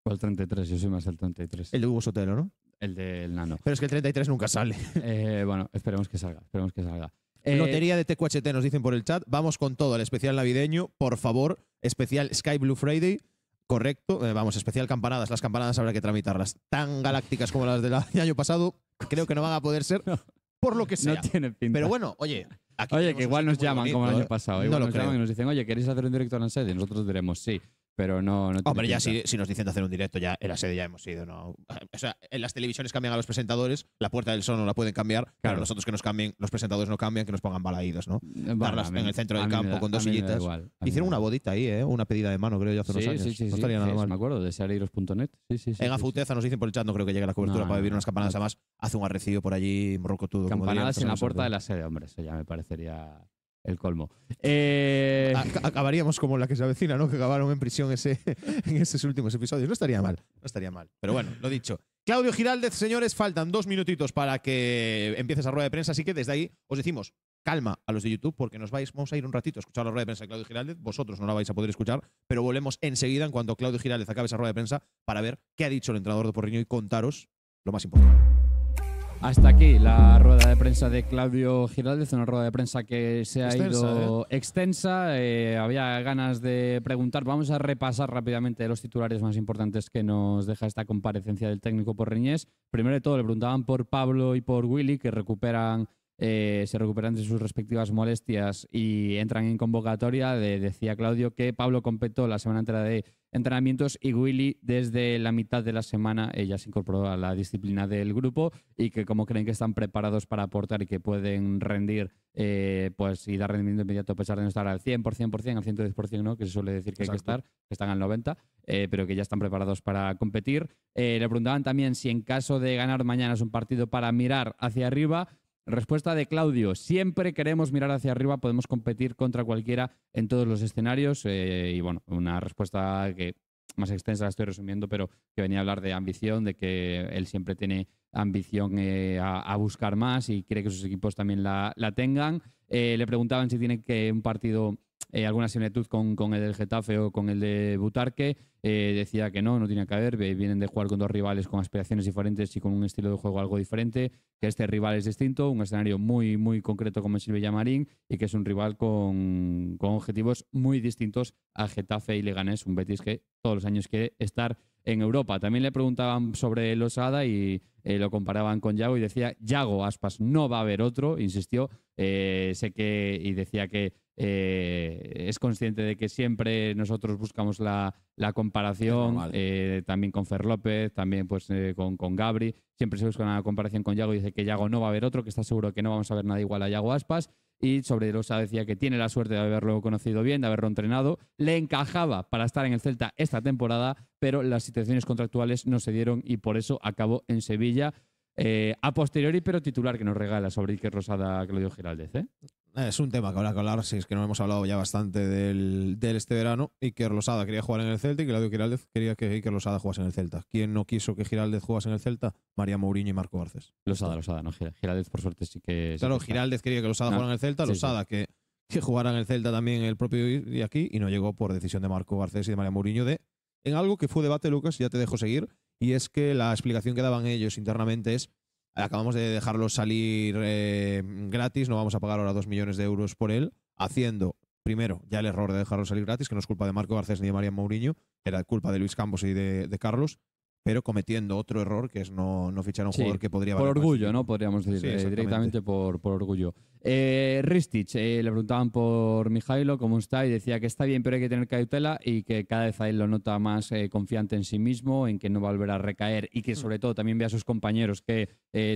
el 33? Yo soy más el 33. El de Hugo Sotelo, ¿no? El del nano. Pero es que el 33 nunca sale. Eh, bueno, esperemos que salga, esperemos que salga. Eh, Lotería de TQHT nos dicen por el chat. Vamos con todo, el especial navideño, por favor. Especial Sky Blue Friday. Correcto. Eh, vamos, especial campanadas. Las campanadas habrá que tramitarlas. Tan galácticas como las del año pasado, creo que no van a poder ser. por lo que sea. tiene Pero bueno, oye, Aquí oye, que igual este nos llaman como el año ¿eh? pasado. nos llaman y nos dicen, oye, ¿queréis hacer un directo en la sede? Nosotros diremos sí pero no... Hombre, ya si, si, nos dicen de hacer un directo, ya en la sede ya hemos ido, ¿no? O sea, en las televisiones cambian a los presentadores, la puerta del sol no la pueden cambiar, claro, pero nosotros que nos cambien, los presentadores no cambian, que nos pongan balaídos, ¿no? Darlas en el centro del campo con dos sillitas. Hicieron una bodita ahí, ¿eh? Una pedida de mano, creo, ya hace unos años. Sí, sí, no estaría nada mal. Me acuerdo, de en Afuteza nos dicen por el chat, no creo que llegue la cobertura para vivir unas campanadas. Además, hace un arrecido por allí, todo. Campanadas en la puerta de la sede, hombre, eso ya me parecería el colmo. Eh, acabaríamos como la que se avecina, ¿no? Que acabaron en prisión ese, en esos últimos episodios. No estaría mal, no estaría mal. Pero bueno, lo dicho. Claudio Giraldez, señores, faltan dos minutitos para que empiece esa rueda de prensa, así que desde ahí os decimos calma a los de YouTube porque nos vais, vamos a ir un ratito a escuchar la rueda de prensa de Claudio Giraldez, vosotros no la vais a poder escuchar, pero volvemos enseguida en cuanto Claudio Giraldez acabe esa rueda de prensa para ver qué ha dicho el entrenador de Porriño y contaros lo más importante. Hasta aquí la rueda de prensa de Claudio Giraldez, una rueda de prensa que se ha ido ¿eh? extensa. Eh, había ganas de preguntar. Vamos a repasar rápidamente los titulares más importantes que nos deja esta comparecencia del técnico por Reñés. Primero de todo, le preguntaban por Pablo y por Willy, que recuperan eh, se recuperan de sus respectivas molestias y entran en convocatoria. decía Claudio que Pablo completó la semana entera de entrenamientos y Willy desde la mitad de la semana ella eh, se incorporó a la disciplina del grupo y que como creen que están preparados para aportar y que pueden rendir eh, pues y dar rendimiento inmediato a pesar de no estar al 100%, al 110%, ¿no? que se suele decir que hay que estar, que están al 90%, eh, pero que ya están preparados para competir. le preguntaban también si en caso de ganar mañana es un partido para mirar hacia arriba Respuesta de Claudio, siempre queremos mirar hacia arriba, podemos competir contra cualquiera en todos los escenarios. Eh, y bueno, una respuesta que más extensa la estoy resumiendo, pero que venía a hablar de ambición, de que él siempre tiene ambición eh, a, buscar más y quiere que sus equipos también la, tengan. Eh, le preguntaban si tiene que un partido alguna similitud con, con, el del Getafe o con el de Butarque. Eh, decía que no, no tiene que haber, eh, vienen de jugar con dos rivales con aspiraciones diferentes y con un estilo de juego algo diferente, que este rival es distinto, un escenario muy, muy concreto como es el Marín y que es un rival con, objetivos muy distintos a Getafe y Leganés, un Betis que todos los años quiere estar en Europa. También le preguntaban sobre Losada y eh, lo comparaban con Yago y decía, Yago Aspas, no va a haber otro, insistió, sé que, y decía que es consciente de que siempre nosotros buscamos la, la, comparación, eh, también con Fer López, también pues eh, con, con, Gabri. Siempre se busca una comparación con Yago y dice que Yago no va a haber otro, que está seguro que no vamos a ver nada igual a Yago Aspas. Y sobre Rosa decía que tiene la suerte de haberlo conocido bien, de haberlo entrenado. Le encajaba para estar en el Celta esta temporada, pero las situaciones contractuales no se dieron y por eso acabó en Sevilla. Eh, a posteriori, pero titular que nos regala sobre Iker Rosada, Claudio Giraldez. ¿eh? Eh, es un tema que habrá que hablar, si es que no hemos hablado ya bastante del, del este verano. y que Losada quería jugar en el Celta y Claudio Giraldez quería que Iker Losada jugase en el Celta. ¿Quién no quiso que Giraldez jugase en el Celta? María Mourinho y Marco Garcés. Losada, Losada, no Giraldez por suerte sí que... Claro, Giraldez quería que Losada ah, jugara en el Celta, Losada que, que jugara en el Celta también el propio y aquí y no llegó por decisión de Marco Garcés y de María Mourinho de... En algo que fue debate, Lucas, ya te dejo seguir, y es que la explicación que daban ellos internamente es acabamos de dejarlo salir eh, gratis, no vamos a pagar ahora dos millones de euros por él, haciendo primero ya el error de dejarlo salir gratis, que no es culpa de Marco Garcés ni de María Mourinho, era culpa de Luis Campos y de Carlos, pero cometiendo otro error que es no, no fichar a un jugador que podría Por orgullo, ¿no? Podríamos decir, eh, directamente por, por orgullo. Eh, Ristich, eh, le preguntaban por Mijailo cómo está y decía que está bien, pero hay que tener cautela y que cada vez a él lo nota más confiante en sí mismo, en que no va a volver a recaer y que mm. sobre todo también ve a sus compañeros que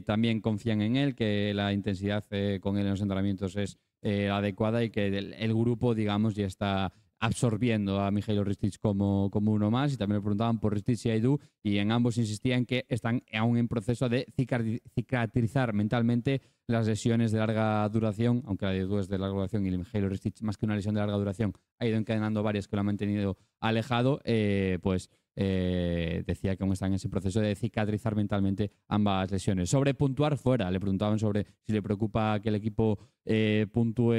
también confían en él, que la intensidad con él en los entrenamientos es adecuada y que el grupo, digamos, ya está absorbiendo a Mijailo Ristich como, como uno más y también le preguntaban por Ristich y Aidu y en ambos insistían que están aún en proceso de cicatrizar mentalmente las lesiones de larga duración, aunque la de Aidu es de larga duración y Mijailo Ristich más que una lesión de larga duración ha ido encadenando varias que lo han mantenido alejado, eh, pues eh, decía que aún están en ese proceso de cicatrizar mentalmente ambas lesiones. Sobre puntuar fuera, le preguntaban sobre si le preocupa que el equipo eh, puntúe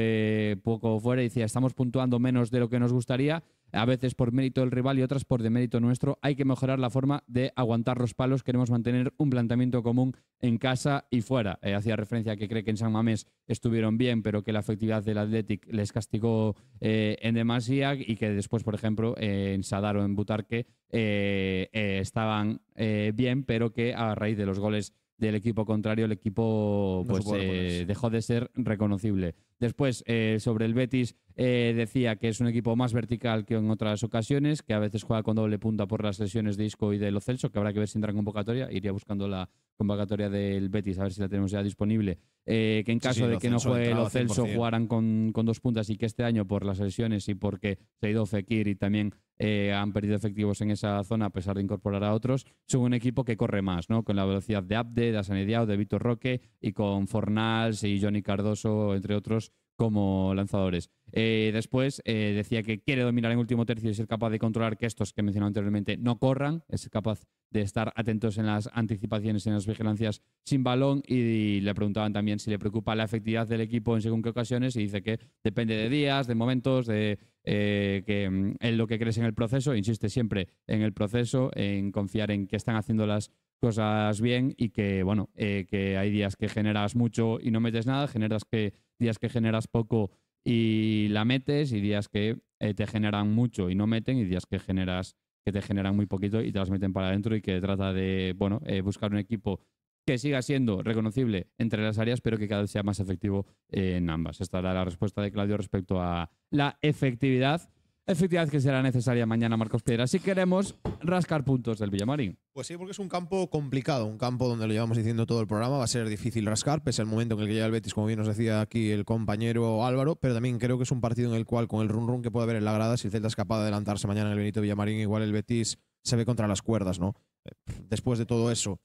poco fuera y decía, estamos puntuando menos de lo que nos gustaría a veces por mérito del rival y otras por demérito nuestro. Hay que mejorar la forma de aguantar los palos. Queremos mantener un planteamiento común en casa y fuera. Eh, hacía referencia a que cree que en San Mamés estuvieron bien, pero que la efectividad del Athletic les castigó eh, en demasía y que después, por ejemplo, eh, en Sadar o en Butarque estaban eh, bien, pero que a raíz de los goles del equipo contrario, el equipo pues, eh, dejó de ser reconocible. Después, eh, sobre el Betis, decía que es un equipo más vertical que en otras ocasiones, que a veces juega con doble punta por las lesiones de Isco y de Lo Celso, que habrá que ver si entra en convocatoria. Iría buscando la convocatoria del Betis, a ver si la tenemos ya disponible. Eh, que en caso de que no juegue los Celso jugaran con, dos puntas y que este año por las lesiones y porque se ha ido Fekir y también eh, han perdido efectivos en esa zona a pesar de incorporar a otros, son un equipo que corre más, ¿no? Con la velocidad de Abde, de Asanediao, de Vitor Roque y con Fornals y Johnny Cardoso, entre otros, como lanzadores. Eh, después eh, decía que quiere dominar en último tercio y ser capaz de controlar que estos que mencionaba anteriormente no corran, es capaz de estar atentos en las anticipaciones, en las vigilancias sin balón y, le preguntaban también si le preocupa la efectividad del equipo en según qué ocasiones y dice que depende de días, de momentos, de eh, que mm, es lo que crees en el proceso, insiste siempre en el proceso, en confiar en que están haciendo las cosas bien y que bueno, que hay días que generas mucho y no metes nada, generas que días que generas poco y la metes y días que eh, te generan mucho y no meten y días que generas que te generan muy poquito y te las meten para adentro y que trata de bueno eh, buscar un equipo que siga siendo reconocible entre las áreas, pero que cada vez sea más efectivo en ambas. Esta era la respuesta de Claudio respecto a la efectividad efectividad que será necesaria mañana, Marcos Piedra, si queremos rascar puntos del Villamarín. Pues sí, porque es un campo complicado, un campo donde lo llevamos diciendo todo el programa, va a ser difícil rascar, pese al momento en el que llega el Betis, como bien nos decía aquí el compañero Álvaro, pero también creo que es un partido en el cual, con el run-run que puede haber en la grada, si el Celta es capaz de adelantarse mañana en el Benito Villamarín, igual el Betis se ve contra las cuerdas, ¿no? Eh, después de todo eso,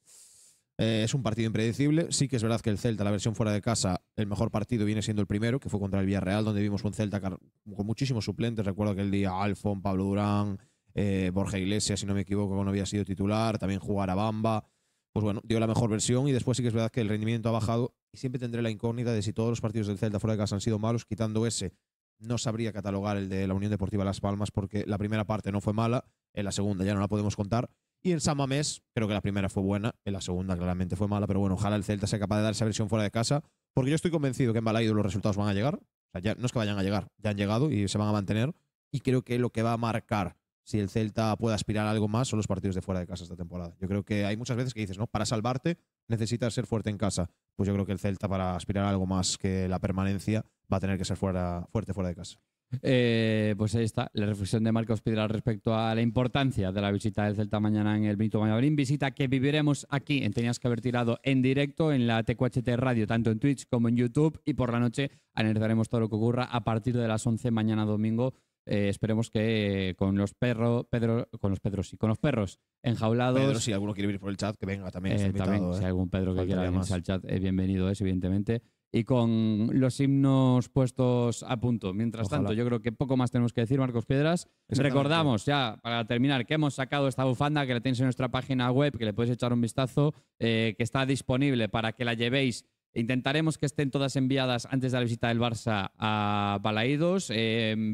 eh, es un partido impredecible. Sí que es verdad que el Celta, la versión fuera de casa, el mejor partido viene siendo el primero, que fue contra el Villarreal, donde vimos un Celta con muchísimos suplentes. Recuerdo que el día Alfon, Pablo Durán, eh, Borja Iglesias, si no me equivoco, no había sido titular, también jugar a Bamba. Pues bueno, dio la mejor versión y después sí que es verdad que el rendimiento ha bajado y siempre tendré la incógnita de si todos los partidos del Celta fuera de casa han sido malos, quitando ese. No sabría catalogar el de la Unión Deportiva Las Palmas porque la primera parte no fue mala, en la segunda ya no la podemos contar y en San creo que la primera fue buena, en la segunda claramente fue mala, pero bueno, ojalá el Celta sea capaz de dar esa versión fuera de casa, porque yo estoy convencido que en Balaido los resultados van a llegar. O sea, ya, no es que vayan a llegar, ya han llegado y se van a mantener. Y creo que lo que va a marcar si el Celta puede aspirar a algo más son los partidos de fuera de casa esta temporada. Yo creo que hay muchas veces que dices, ¿no? Para salvarte necesitas ser fuerte en casa. Pues yo creo que el Celta para aspirar a algo más que la permanencia va a tener que ser fuera, fuerte fuera de casa. Eh, pues ahí está la reflexión de Marcos Pidral respecto a la importancia de la visita del Celta mañana en el Benito Mayabrín Visita que viviremos aquí en Tenías que haber tirado en directo en la TQHT Radio, tanto en Twitch como en YouTube. Y por la noche analizaremos todo lo que ocurra a partir de las 11 mañana domingo. Eh, esperemos que con los perros, Pedro, con los Pedros con los perros enjaulados. Pedro, si alguno quiere venir por el chat, que venga también. Eh, si algún Pedro que quiera venir al chat, bienvenido es, evidentemente y con los himnos puestos a punto. Mientras tanto, yo creo que poco más tenemos que decir, Marcos Piedras. Recordamos ya, para terminar, que hemos sacado esta bufanda que la tenéis en nuestra página web, que le podéis echar un vistazo, eh, que está disponible para que la llevéis. Intentaremos que estén todas enviadas antes de la visita del Barça a Balaídos.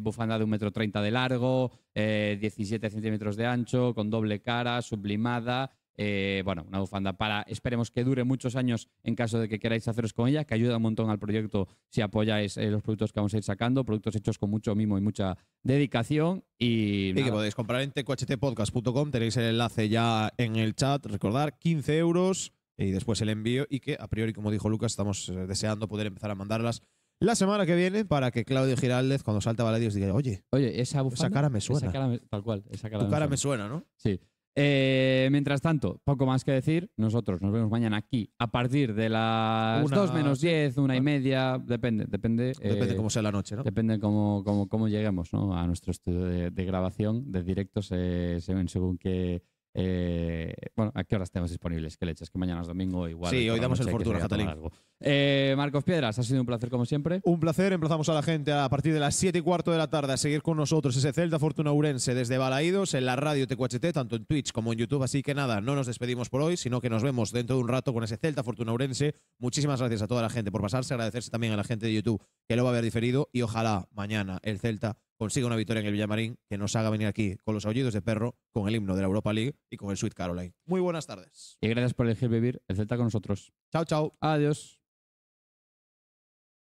bufanda de 1,30 m de largo, eh, 17 centímetros de ancho, con doble cara, sublimada, eh, bueno, una bufanda para, esperemos que dure muchos años en caso de que queráis haceros con ella, que ayuda un montón al proyecto si apoyáis eh, los productos que vamos a ir sacando, productos hechos con mucho mimo y mucha dedicación. Y, que podéis comprar en tqhtpodcast.com, tenéis el enlace ya en el chat, recordar, 15 euros y después el envío y que a priori, como dijo Lucas, estamos eh, deseando poder empezar a mandarlas la semana que viene para que Claudio Giraldez, cuando salta Valadios, diga, oye, oye esa, bufanda, esa cara me suena. tal cual, esa cara me suena, ¿no? Sí. Eh, mientras tanto, poco más que decir. Nosotros nos vemos mañana aquí a partir de las dos 2 menos 10, una y media. Depende, depende. Depende eh, cómo sea la noche, ¿no? Depende cómo, cómo, lleguemos a nuestro estudio de, grabación, de directos, eh, según que eh, bueno, ¿a qué horas tenemos disponibles? ¿Qué leches? Que mañana es domingo, igual. Sí, hoy damos el Fortuna eh, Marcos Piedras, ha sido un placer como siempre. Un placer. Emplazamos a la gente a partir de las 7 y cuarto de la tarde a seguir con nosotros ese Celta Fortuna Urense desde Balaídos en la radio TQHT, tanto en Twitch como en YouTube. Así que nada, no nos despedimos por hoy, sino que nos vemos dentro de un rato con ese Celta Fortuna Urense. Muchísimas gracias a toda la gente por pasarse. Agradecerse también a la gente de YouTube que lo va a haber diferido y ojalá mañana el Celta consiga una victoria en el Villamarín que nos haga venir aquí con los aullidos de perro, con el himno de la Europa League y con el Sweet Caroline. Muy buenas tardes. Y gracias por elegir vivir el Celta con nosotros. Chao, chao. Adiós.